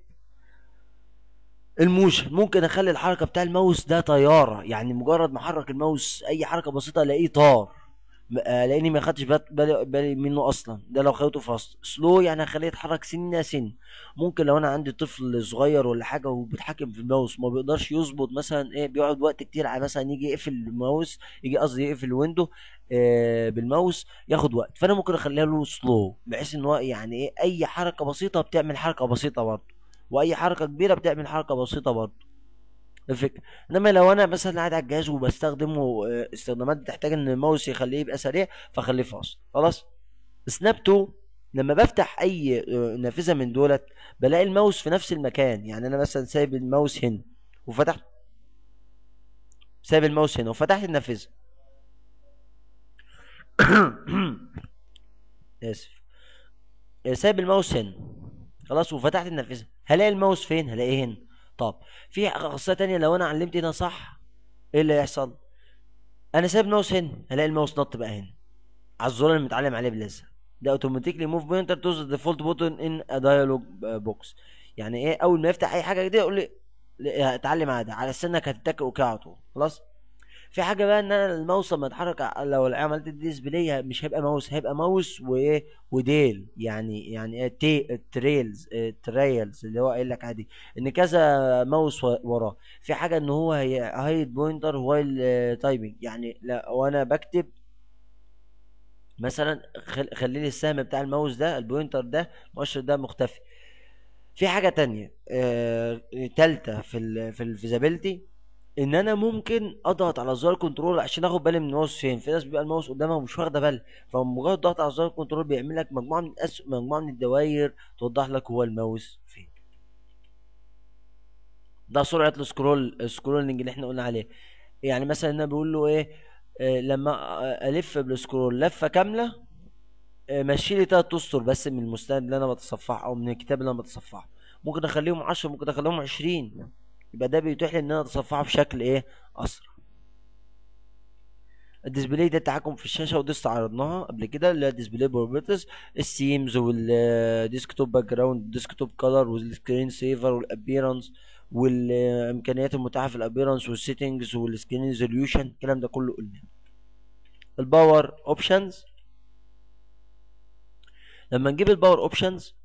الموجة ممكن اخلي الحركة بتاع الماوس ده طيارة يعني مجرد ما احرك الماوس اي حركة بسيطة الاقيه طار آه، لاني ما خدتش بالي, منه اصلا ده لو خليته فاست سلو يعني اخليه يتحرك سنه سن ممكن لو انا عندي طفل صغير ولا حاجه وبيتحكم في الماوس ما بيقدرش يظبط مثلا ايه بيقعد وقت كتير على مثلا يجي يقفل الماوس يجي قصدي يقفل الويندو آه بالماوس ياخد وقت فانا ممكن اخليها له سلو بحيث ان هو يعني ايه اي حركه بسيطه بتعمل حركه بسيطه برضه واي حركه كبيره بتعمل حركه بسيطه برضو الفكره انما لو انا مثلا قاعد على الجهاز وبستخدمه آه، استخدامات بتحتاج ان الماوس يخليه يبقى سريع فخليه فاصل خلاص سناب 2 لما بفتح اي آه، نافذه من دولت بلاقي الماوس في نفس المكان يعني انا مثلا سايب الماوس هنا وفتحت سايب الماوس هنا وفتحت النافذه اسف آه، سايب الماوس هنا خلاص وفتحت النافذه هلاقي الماوس فين هلاقيه هنا طب في خاصيه تانية لو انا علمت هنا صح ايه اللي هيحصل انا سايب ماوس هنا هلاقي الماوس نط بقى هنا على الزرار اللي متعلم عليه بلازا ده اوتوماتيكلي موف بوينتر توز ديفولت بوتن ان دايالوج بوكس يعني ايه اول ما يفتح اي حاجه جديده يقول لي اتعلم على ده على انك هتتكئ وكده على طول خلاص في حاجه بقى ان انا الماوس لما اتحرك لو عملت ديسبلاي مش هيبقى ماوس هيبقى ماوس وايه وديل يعني يعني تي تريلز تريلز اللي هو قايل لك عادي ان كذا ماوس وراه في حاجه ان هو هايد بوينتر وايل تايبنج يعني لا وانا بكتب مثلا خليني السهم بتاع الماوس ده البوينتر ده المؤشر ده مختفي في حاجه تانية آه تالتة في في الفيزابيلتي ان انا ممكن اضغط على زرار كنترول عشان اخد بالي من الماوس فين في ناس بيبقى الماوس قدامها ومش واخده بالها فمجرد ضغط على زرار كنترول بيعمل لك مجموعه من الأس... مجموعه من الدوائر توضح لك هو الماوس فين ده سرعه السكرول السكرولنج اللي احنا قلنا عليه يعني مثلا انا بقول له ايه آه، لما الف بالسكرول لفه كامله آه مشي لي تلات اسطر بس من المستند اللي انا بتصفحه او من الكتاب اللي انا بتصفحه ممكن اخليهم عشرة ممكن اخليهم عشرين يبقى ده بيتيح لي ان انا اتصفحه بشكل ايه اسرع الديسبلاي ده التحكم في الشاشه ودي استعرضناها قبل كده اللي هي الديسبلاي بروبرتيز السيمز والديسكتوب باك جراوند ديسكتوب كلر والسكرين سيفر والابيرنس والامكانيات المتاحه في الابيرنس والسيتنجز والسكرين ريزوليوشن الكلام ده كله قلناه الباور اوبشنز لما نجيب الباور اوبشنز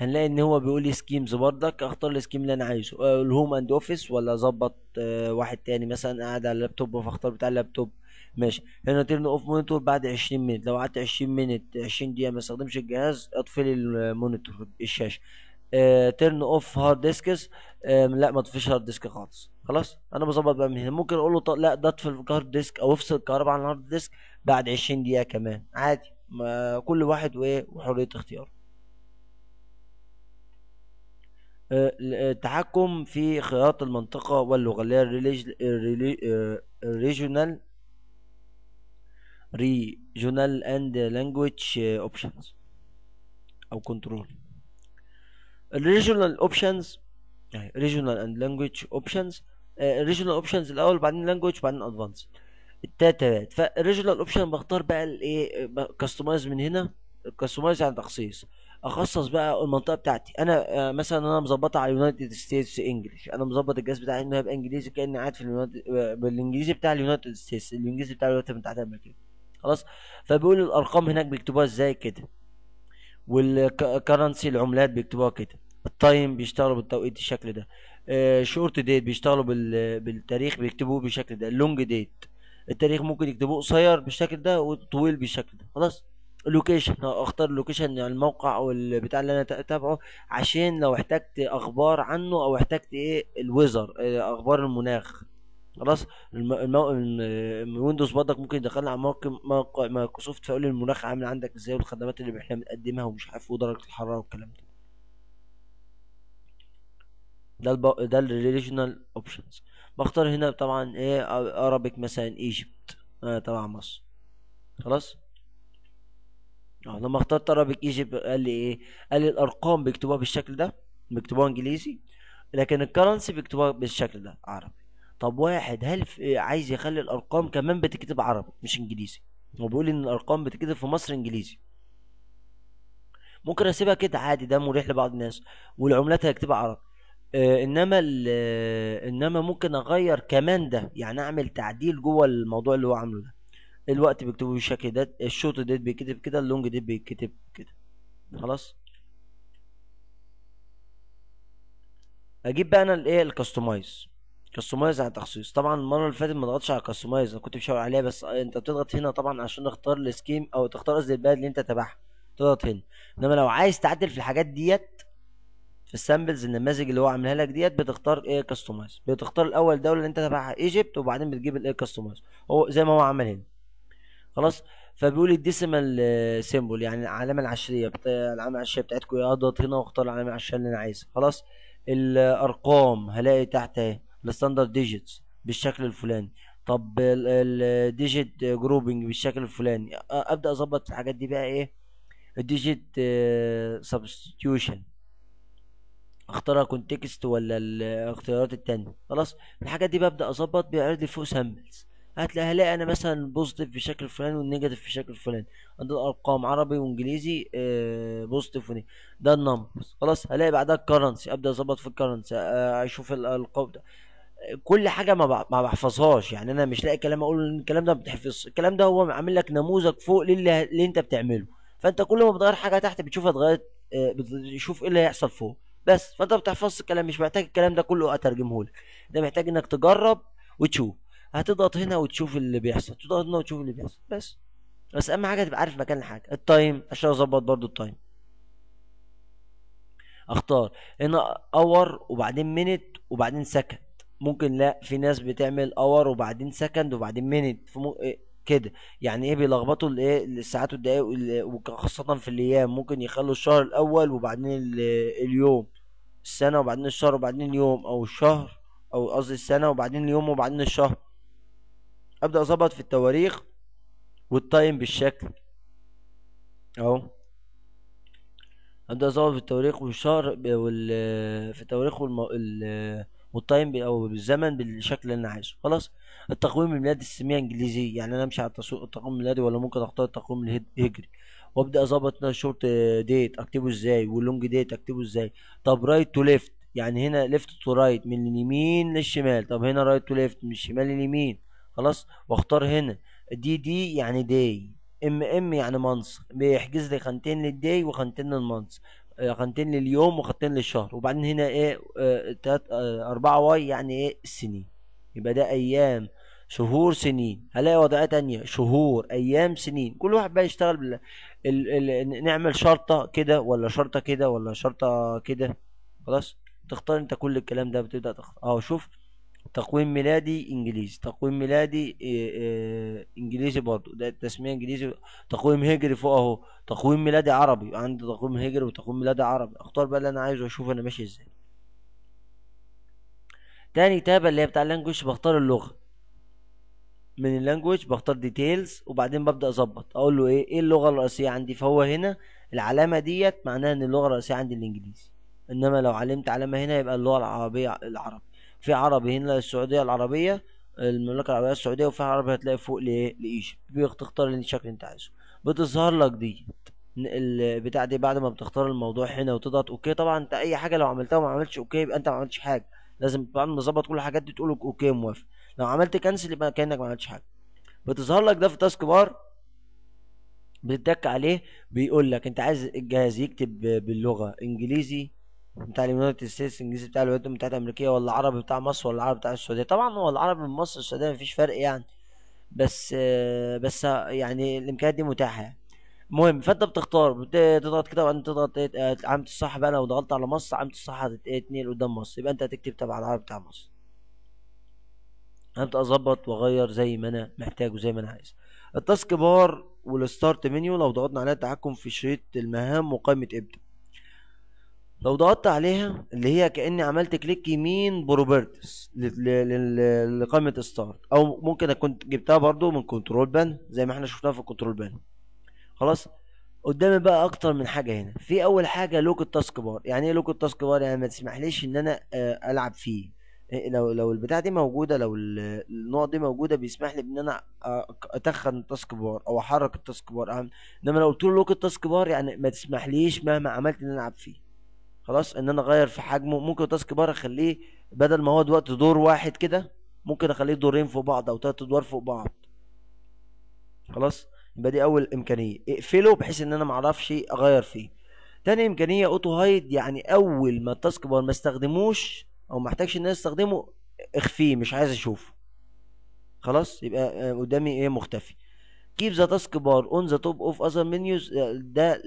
هنلاقي ان هو بيقول لي سكيمز بردك اختار السكيم اللي انا عايزه الهوم اند اوفيس ولا اظبط أه، واحد تاني مثلا قاعد على اللابتوب فاختار بتاع اللابتوب ماشي هنا ترن اوف مونيتور بعد 20 مينت لو قعدت 20 مينت 20 دقيقه ما استخدمش الجهاز اطفي لي المونيتور الشاشه ترن اوف هارد ديسكس لا ما تطفيش هارد ديسك خالص خلاص انا بظبط بقى من هنا ممكن اقول له لا ده اطفي الهارد ديسك او افصل الكهرباء عن الهارد ديسك بعد 20 دقيقه كمان عادي ما كل واحد وايه وحريه اختياره التحكم في خيارات المنطقة واللغة اللي هي الريجونال ريجونال اند لانجويج اوبشنز او كنترول الريجونال اوبشنز ريجونال اند لانجويج اوبشنز الريجونال اوبشنز الاول بعدين لانجويج بعدين ادفانس التلات فالريجونال اوبشن بختار بقى الايه كاستمايز من هنا كاستمايز يعني تخصيص اخصص بقى المنطقه بتاعتي انا آه، مثلا انا مظبطه على يونايتد ستيتس انجلش انا مظبط الجهاز بتاعي انه هيبقى انجليزي كاني قاعد في اليونايتد آه، بالانجليزي بتاع اليونايتد ستيتس الانجليزي بتاع الولايات المتحده الامريكيه خلاص فبيقول الارقام هناك بيكتبوها ازاي كده والكرنسي العملات بيكتبوها كده التايم بيشتغلوا بالتوقيت الشكل ده آه، شورت ديت بيشتغلوا بالتاريخ بيكتبوه بالشكل ده اللونج ديت التاريخ ممكن يكتبوه قصير بالشكل ده وطويل بالشكل ده خلاص لوكيشن اختار لوكيشن يعني الموقع او البتاع اللي انا تابعه عشان لو احتجت اخبار عنه او احتجت ايه الويزر إيه اخبار المناخ خلاص الويندوز برضك ممكن يدخلنا على موقع موقع مايكروسوفت فيقول المناخ عامل عندك ازاي والخدمات اللي احنا بنقدمها ومش عارف إيه ودرجه الحراره والكلام ده ده الب... ده الريليجنال اوبشنز بختار هنا طبعا ايه ارابيك مثلا ايجيبت آه طبعا مصر خلاص اه لما اخترت ارابيك ايجيبت قال لي ايه قال لي الارقام بيكتبوها بالشكل ده بيكتبوها انجليزي لكن الكرنسي بيكتبوها بالشكل ده عربي طب واحد هل عايز يخلي الارقام كمان بتكتب عربي مش انجليزي هو بيقول ان الارقام بتكتب في مصر انجليزي ممكن اسيبها كده عادي ده مريح لبعض الناس والعملات هيكتبها عربي آه انما آه، انما ممكن اغير كمان ده يعني اعمل تعديل جوه الموضوع اللي هو عامله ده الوقت بيكتبوه بالشكل ده الشوط ديت بيتكتب كده اللونج ديت بيتكتب كده خلاص اجيب بقى انا الايه الكاستمايز كاستمايز على تخصيص طبعا المره اللي فاتت ما ضغطتش على الكاستمايز انا كنت بشاور عليها بس انت بتضغط هنا طبعا عشان تختار السكيم او تختار قصدي البلد اللي انت تبعها تضغط هنا انما لو عايز تعدل في الحاجات ديت في السامبلز النماذج اللي هو عاملها لك ديت بتختار ايه كاستمايز بتختار الاول دوله اللي انت تبعها ايجيبت وبعدين بتجيب الايه كاستمايز هو زي ما هو عمل هنا خلاص فبيقول الديسيمال سيمبل يعني العلامه العشريه بتاع العلامه العشريه بتاعتكم ايه اضغط هنا واختار العلامه العشريه اللي انا عايزها خلاص الارقام هلاقي تحت اهي الستاندرد ديجيتس بالشكل الفلاني طب الديجيت جروبنج بالشكل الفلاني ابدا اظبط الحاجات دي بقى ايه الديجيت سبستيوشن اختارها كونتكست ولا الاختيارات التانية خلاص الحاجات دي ببدا اظبط بيعرض لي فوق سامبلز هلاقي انا مثلا بوزيتيف في شكل فلان والنيجاتيف في شكل فلان عندي الارقام عربي وانجليزي بوزيتيف آه، ونيجاتيف ده النمبرز خلاص هلاقي بعدها الكرنسي ابدا اظبط في الكرنسي آه، اشوف الارقام ده كل حاجه ما ما بحفظهاش يعني انا مش لاقي كلام اقول الكلام ده ما بتحفظش الكلام ده هو عامل لك نموذج فوق للي, اللي انت بتعمله فانت كل ما بتغير حاجه تحت بتشوفها اتغيرت آه، بتشوف ايه اللي هيحصل فوق بس فانت ما بتحفظش الكلام مش محتاج الكلام ده كله اترجمه لك ده محتاج انك تجرب وتشوف هتضغط هنا وتشوف اللي بيحصل تضغط هنا وتشوف اللي بيحصل بس بس اهم حاجه تبقى عارف مكان الحاجه التايم عشان اظبط برضو التايم اختار هنا اور وبعدين مينت وبعدين سكند ممكن لا في ناس بتعمل اور وبعدين سكند وبعدين مينت إيه، كده يعني ايه بيلخبطوا الايه الساعات والدقايق وخاصه في الايام ممكن يخلوا الشهر الاول وبعدين اليوم السنه وبعدين الشهر وبعدين اليوم او الشهر او قصدي السنه وبعدين اليوم وبعدين الشهر ابدا اظبط في التواريخ والتايم بالشكل اهو ابدا اظبط في التواريخ والشهر وال في التواريخ والم... والتايم او بالزمن بالشكل اللي انا عايزه خلاص التقويم الميلادي السمية انجليزي يعني انا امشي على التقويم الميلادي ولا ممكن اختار التقويم الهجري وابدا اظبط انا الشورت ديت اكتبه ازاي واللونج ديت اكتبه ازاي طب رايت تو ليفت يعني هنا ليفت تو رايت من اليمين للشمال طب هنا رايت تو ليفت من الشمال لليمين خلاص واختار هنا دي دي يعني داي ام ام يعني منصب بيحجز لي خانتين للداي وخانتين للمنصب آه، خانتين لليوم وخانتين للشهر وبعدين هنا ايه اه تلات اه اربعة واي يعني ايه السنين يبقى ده ايام شهور سنين هلاقي وضعية تانية شهور ايام سنين كل واحد بقى يشتغل بال... ال... ال... نعمل شرطة كده ولا شرطة كده ولا شرطة كده خلاص تختار انت كل الكلام ده بتبدأ تختار اه شوف تقويم ميلادي انجليزي تقويم ميلادي آه، آه، انجليزي برضو ده التسميه انجليزي تقويم هجري فوق اهو تقويم ميلادي عربي عندي تقويم هجري وتقويم ميلادي عربي اختار بقى اللي انا عايزه واشوف انا ماشي ازاي تاني تابع اللي هي بتاع اللانجوج بختار اللغه من اللانجوج بختار ديتيلز وبعدين ببدا اظبط اقول له ايه ايه اللغه الرئيسيه عندي فهو هنا العلامه ديت معناها ان اللغه الرئيسيه عندي الانجليزي انما لو علمت علامه هنا يبقى اللغه العربيه العربي في عربي هنا للسعودية العربية المملكة العربية السعودية وفي عربي هتلاقي فوق لإيش لإيجيبت بتختار الشكل اللي أنت عايزه بتظهر لك دي البتاع دي بعد ما بتختار الموضوع هنا وتضغط اوكي طبعا انت اي حاجه لو عملتها وما عملتش اوكي يبقى انت ما عملتش حاجه لازم بعد ما تظبط كل الحاجات دي تقول اوكي موافق لو عملت كنسل يبقى كانك ما عملتش حاجه بتظهر لك ده في تاسك بار بتدك عليه بيقول لك انت عايز الجهاز يكتب باللغه انجليزي بتاع اليونايتد ستيتس الانجليزي بتاع الولايات المتحده الامريكيه ولا العربي بتاع مصر ولا العربي بتاع السعوديه طبعا هو العربي من مصر السعوديه مفيش فرق يعني بس بس يعني الامكانيات دي متاحه يعني. المهم فانت بتختار تضغط كده وبعدين تضغط علامه الصح بقى لو ضغطت على مصر علامه الصح هتتنقل قدام مصر يبقى انت هتكتب تبع العربي بتاع مصر هبدا اظبط واغير زي ما انا محتاج وزي ما انا عايز التاسك بار والستارت منيو لو ضغطنا عليها التحكم في شريط المهام وقائمه ابدا لو ضغطت عليها اللي هي كاني عملت كليك يمين بروبرتس لقائمه ستارت او ممكن اكون جبتها برده من كنترول بان زي ما احنا شفناها في الكنترول بان خلاص قدامي بقى اكتر من حاجه هنا في اول حاجه لوك التاسك بار يعني ايه لوك التاسك بار يعني ما تسمحليش ان انا آه، العب فيه إيه، لو لو البتاع دي موجوده لو النقط دي موجوده بيسمح لي ان انا اتخن التاسك بار او احرك التاسك بار انما لو قلت له لوك التاسك بار يعني ما تسمحليش مهما عملت ان انا العب فيه خلاص ان انا اغير في حجمه ممكن تاسك بار اخليه بدل ما هو دلوقتي دور واحد كده ممكن اخليه دورين فوق بعض او تلات ادوار فوق بعض خلاص يبقى دي اول امكانيه اقفله بحيث ان انا ما اعرفش اغير فيه تاني امكانيه اوتو هايد يعني اول ما التاسك بار ما استخدموش او ما احتاجش ان انا استخدمه اخفيه مش عايز اشوفه خلاص يبقى آه، قدامي ايه مختفي keep ذا تاسك بار اون ذا توب اوف اذر منيوز ده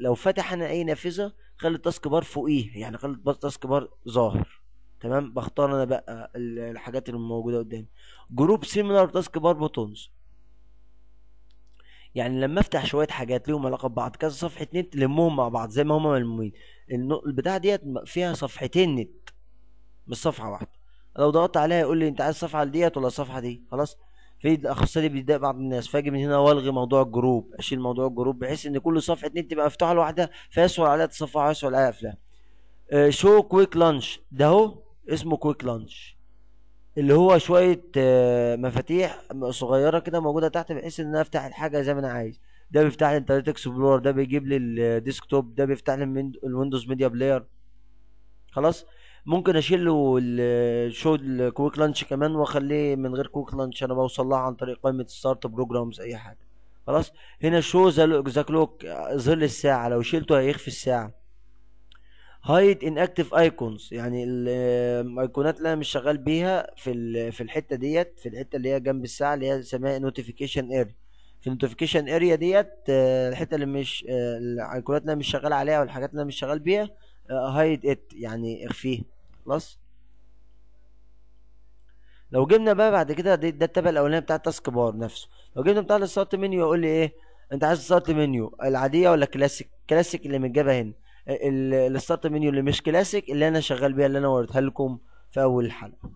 لو فتح انا اي نافذه خلي التاسك بار فوقيه يعني خلي التاسك بار ظاهر تمام بختار انا بقى الحاجات اللي موجوده قدامي جروب سيميلر تاسك بار بوتونز يعني لما افتح شويه حاجات ليهم علاقه ببعض كذا صفحه نت لمهم مع بعض زي ما هما ملمومين البتاعه ديت فيها صفحتين نت مش صفحه واحده لو ضغطت عليها يقول لي انت عايز الصفحه ديت ولا الصفحه دي خلاص في الاخصائي بيضايق بعض الناس فاجي من هنا والغي موضوع الجروب اشيل موضوع الجروب بحيث ان كل صفحه نت تبقى مفتوحه لوحدها فيسهل عليها تصفحها ويسهل عليها قفلها شو كويك لانش ده اهو اسمه كويك لانش اللي هو شويه آه، مفاتيح صغيره كده موجوده تحت بحيث ان انا افتح الحاجه زي ما انا عايز ده بيفتح لي انترنت اكسبلور ده بيجيب لي الديسكتوب ده بيفتح لي الويندوز ميديا بلاير خلاص ممكن اشيل له الشو الكويك لانش كمان واخليه من غير كويك لانش انا بوصل لها عن طريق قائمه ستارت بروجرامز اي حاجه خلاص هنا شو ذا كلوك ظل الساعه لو شلته هيخفي الساعه هايد ان اكتف ايكونز يعني الايقونات اللي انا مش شغال بيها في في الحته ديت في الحته اللي هي جنب الساعه اللي هي اسمها نوتيفيكيشن اريا في النوتيفيكيشن اريا ديت آه، الحته اللي مش آه، الايقونات اللي انا مش شغال عليها والحاجات اللي انا مش شغال بيها هايد ات يعني اخفيه خلاص لو جبنا بقى بعد كده ده التبع الاولاني بتاع التاسك بار نفسه لو جبنا بتاع الستارت منيو يقول لي ايه انت عايز الستارت منيو العاديه ولا كلاسيك كلاسيك اللي متجابه هنا الستارت منيو اللي مش كلاسيك اللي انا شغال بيها اللي انا وريتها لكم في اول الحلقه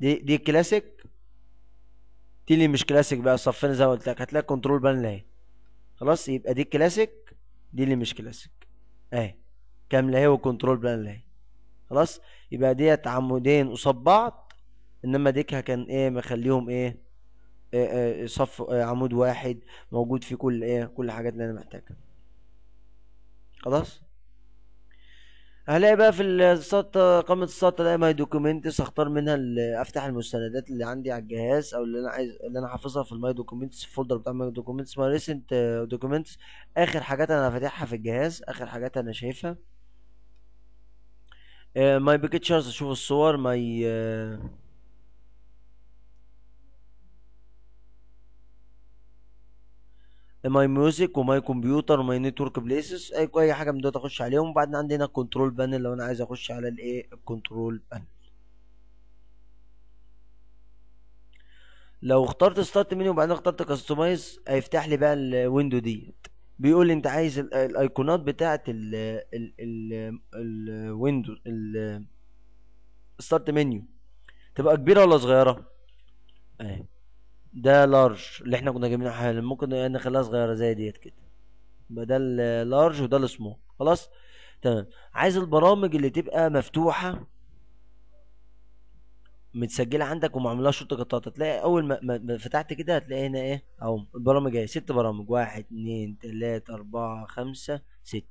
دي دي كلاسيك دي اللي مش كلاسيك بقى صفنا زي ما قلت لك هتلاقي كنترول بان اهي خلاص يبقى دي كلاسيك دي اللي مش كلاسيك اهي كامله اهي وكنترول بلان اهي خلاص يبقى ديت عمودين قصاد بعض انما ديكها كان ايه مخليهم ايه, إيه،, إيه، صف إيه، عمود واحد موجود فيه كل ايه كل الحاجات اللي انا محتاجها خلاص هلاقي بقى في السطة قامة السطة الاقي ماي دوكيومنتس اختار منها افتح المستندات اللي عندي على الجهاز او اللي انا عايز اللي انا حافظها في الماي دوكيومنتس الفولدر بتاع ماي دوكيومنتس ماي ريسنت دوكيومنتس اخر حاجات انا فاتحها في الجهاز اخر حاجات انا شايفها ماي آه، بيكتشرز اشوف الصور ماي ماي ميوزك وماي كمبيوتر وماي نتورك بليسز اي اي حاجه من دول اخش عليهم وبعدين عندنا كنترول بانل لو انا عايز اخش على الايه الكنترول بانل لو اخترت ستارت منيو وبعدين اخترت كاستمايز هيفتح لي بقى الويندو ديت بيقول لي انت عايز الايقونات بتاعه الويندو ستارت منيو تبقى كبيره ولا صغيره اهي ده لارج اللي احنا كنا جايبينه حالا ممكن يعني نخليها صغيره زي ديت كده يبقى ده اللارج وده السمول خلاص تمام عايز البرامج اللي تبقى مفتوحه متسجله عندك ومعملها شورت شوت هتلاقي اول ما, فتحت كده هتلاقي هنا ايه اهو البرامج اهي ست برامج واحد اتنين تلاته اربعه خمسه سته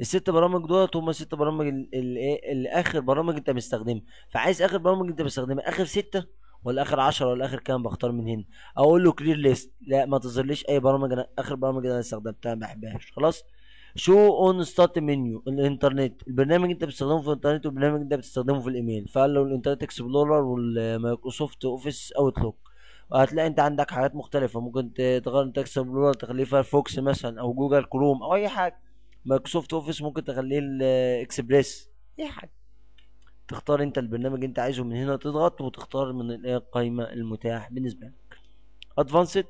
الست برامج دولت هما ست برامج الايه اللي اخر برامج انت مستخدمها فعايز اخر برامج انت مستخدمها اخر سته والاخر 10 والاخر كام بختار من هنا اقول له كلير ليست لا ما تظهرليش اي برامج انا اخر برامج انا استخدمتها ما بحبهاش خلاص شو اون ستارت منيو الانترنت البرنامج انت بتستخدمه في الانترنت والبرنامج انت بتستخدمه في الايميل فقال له الانترنت اكسبلورر والمايكروسوفت اوفيس اوتلوك وهتلاقي انت عندك حاجات مختلفة ممكن تغير انت اكسبلورر تخليه فايرفوكس مثلا او جوجل كروم او اي حاجة مايكروسوفت اوفيس ممكن تخليه الاكسبريس اي حاجة تختار انت البرنامج انت عايزه من هنا تضغط وتختار من القائمة المتاح بالنسبة لك ادفانسد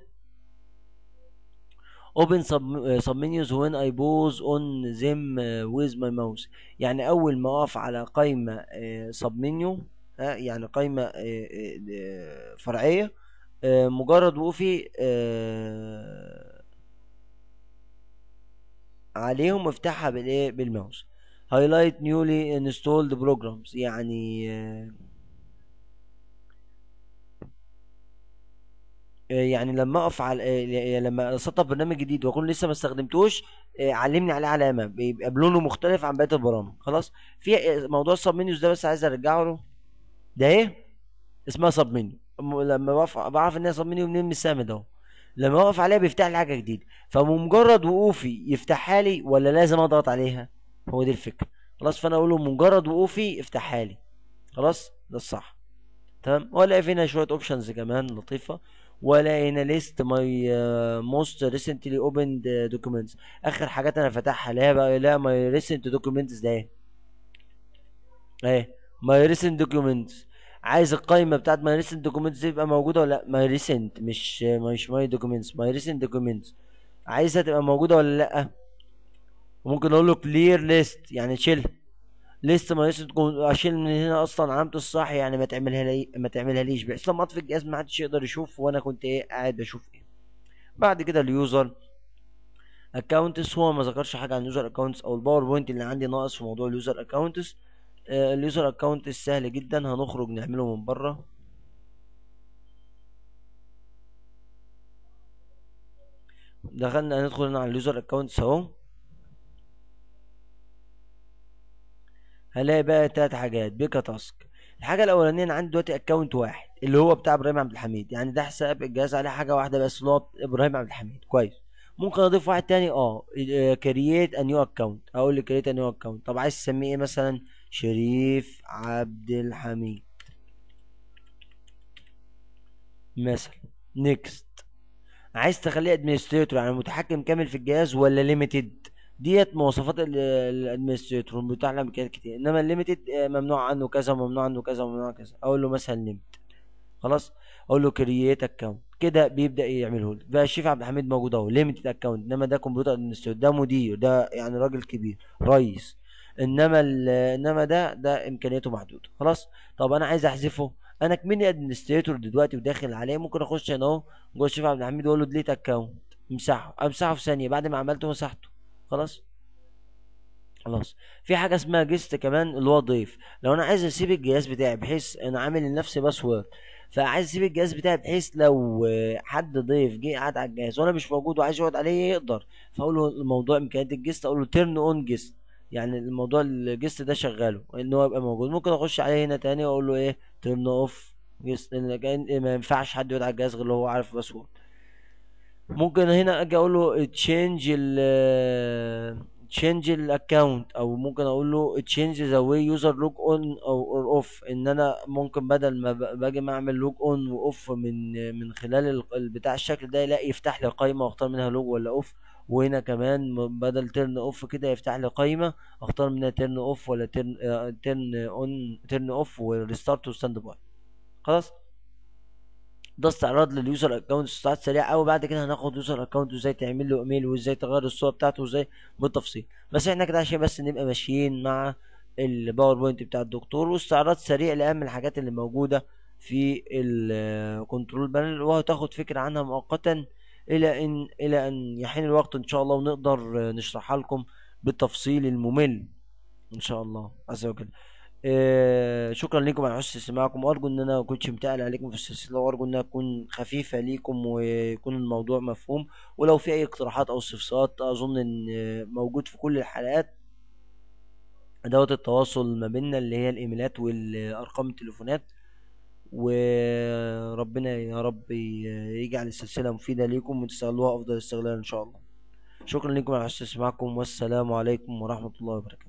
اوبن سب منيوز وين اي بوز اون زيم ويز ماي ماوس يعني اول ما اقف على قائمة سب منيو يعني قائمة آه، آه، فرعية آه، مجرد وقوفي عليهم افتحها بالايه بالماوس هايلايت نيولي انستولد بروجرامز يعني آه، آه، يعني لما اقف على آه، لما اسطب برنامج جديد واكون لسه ما استخدمتوش علمني عليه علامه بيبقى بلونه مختلف عن بقيه البرامج خلاص في موضوع السب منيوز ده بس عايز ارجعه له ده ايه اسمها سب منيو لما بعرف ان هي سب منيو منين من السهم اهو لما اقف عليها بيفتح لي حاجه جديده فمجرد وقوفي يفتحها لي ولا لازم اضغط عليها هو دي الفكره خلاص فانا اقول له مجرد وقوفي افتحها لي خلاص ده الصح تمام والاقي هنا شويه اوبشنز كمان لطيفه والاقي هنا ليست ماي موست ريسنتلي اوبند دوكيومنتس اخر حاجات انا اللي لا بقى لا ماي ريسنت دوكيومنتس ده ايه ايه ماي ريسنت دوكيومنتس عايز القائمه بتاعت ماي ريسنت دوكيومنتس دي تبقى موجوده ولا لا ماي ريسنت مش مش ماي دوكيومنتس ماي ريسنت دوكيومنتس عايزها تبقى موجوده ولا لا وممكن اقول له كلير ليست يعني شيل لسه ما لسه تكون اشيل من هنا اصلا علامه الصح يعني ما تعملها لي ما تعملها ليش بحيث لما اطفي الجهاز ما حدش يقدر يشوف وانا كنت ايه قاعد بشوف ايه بعد كده اليوزر اكونتس هو ما ذكرش حاجه عن اليوزر اكونتس او الباور بوينت اللي عندي ناقص في موضوع اليوزر اكونتس اليوزر اكونتس سهل جدا هنخرج نعمله من بره دخلنا ندخل هنا على اليوزر اكونتس اهو هلاقي بقى تلات حاجات بيكا تاسك الحاجه الاولانيه انا عندي دلوقتي اكونت واحد اللي هو بتاع ابراهيم عبد الحميد يعني ده حساب الجهاز عليه حاجه واحده بس اللي هو ابراهيم عبد الحميد كويس ممكن اضيف واحد تاني اه كرييت ا نيو اكونت اقول لك كرييت ا نيو اكونت طب عايز تسميه ايه مثلا شريف عبد الحميد مثلا نيكست عايز تخليه ادمنستريتور يعني متحكم كامل في الجهاز ولا ليميتد ديت مواصفات الادمنستريتور متاح لها امكانيات كتير انما الليميتد آه، ممنوع عنه كذا وممنوع عنه كذا وممنوع عنه كذا اقول له مثلا ليميت خلاص اقول له كرييت اكونت كده بيبدا يعمله لي بقى الشيف عبد الحميد موجود اهو ليميتد اكونت انما ده كمبيوتر ادمنستريتور ده مدير ده يعني راجل كبير رئيس انما انما ده ده امكانياته محدوده خلاص طب انا عايز احذفه انا كمني ادمنستريتور دلوقتي وداخل عليه ممكن اخش هنا اهو جوه الشيف عبد الحميد واقول له ديليت اكونت امسحه امسحه في ثانيه بعد ما عملته مسحته خلاص خلاص في حاجه اسمها جيست كمان اللي هو ضيف لو انا عايز اسيب الجهاز بتاعي بحيث انا عامل لنفسي باسورد فعايز اسيب الجهاز بتاعي بحيث لو حد ضيف جه قعد على الجهاز وانا مش موجود وعايز يقعد عليه يقدر فاقول له الموضوع امكانيات الجيست اقول له تيرن اون جيست يعني الموضوع الجيست ده شغاله ان هو يبقى موجود ممكن اخش عليه هنا تاني واقول له ايه تيرن اوف جيست ما ينفعش حد يقعد على الجهاز غير اللي هو عارف باسورد ممكن هنا اجي اقول له تشينج ال تشينج الاكونت او ممكن اقول له تشينج ذا واي يوزر لوك اون او اوف ان انا ممكن بدل ما باجي اعمل لوك اون واوف من من خلال بتاع الشكل ده لا يفتح لي قايمه واختار منها لوك ولا اوف وهنا كمان بدل ترن اوف كده يفتح لي قايمه اختار منها ترن اوف ولا ترن ترن اون ترن اوف وريستارت وستاند باي خلاص ده استعراض لليوزر اكونت استعراض سريع قوي بعد كده هناخد يوزر اكونت وازاي تعمل له ايميل وازاي تغير الصوره بتاعته وازاي بالتفصيل بس احنا كده عشان بس نبقى ماشيين مع الباوربوينت بتاع الدكتور واستعراض سريع لاهم الحاجات اللي موجوده في الكنترول بانل وهتاخد فكره عنها مؤقتا الى ان الى ان يحين الوقت ان شاء الله ونقدر نشرحها لكم بالتفصيل الممل ان شاء الله عز وجل آه، شكرا لكم على حسن استماعكم وارجو ان انا ما كنتش متقل عليكم في السلسله وارجو انها تكون خفيفه ليكم ويكون الموضوع مفهوم ولو في اي اقتراحات او استفسارات اظن ان موجود في كل الحلقات ادوات التواصل ما بيننا اللي هي الايميلات والارقام التليفونات وربنا يا رب يجعل السلسله مفيده ليكم وتستغلوها افضل استغلال ان شاء الله شكرا لكم على حسن استماعكم والسلام عليكم ورحمه الله وبركاته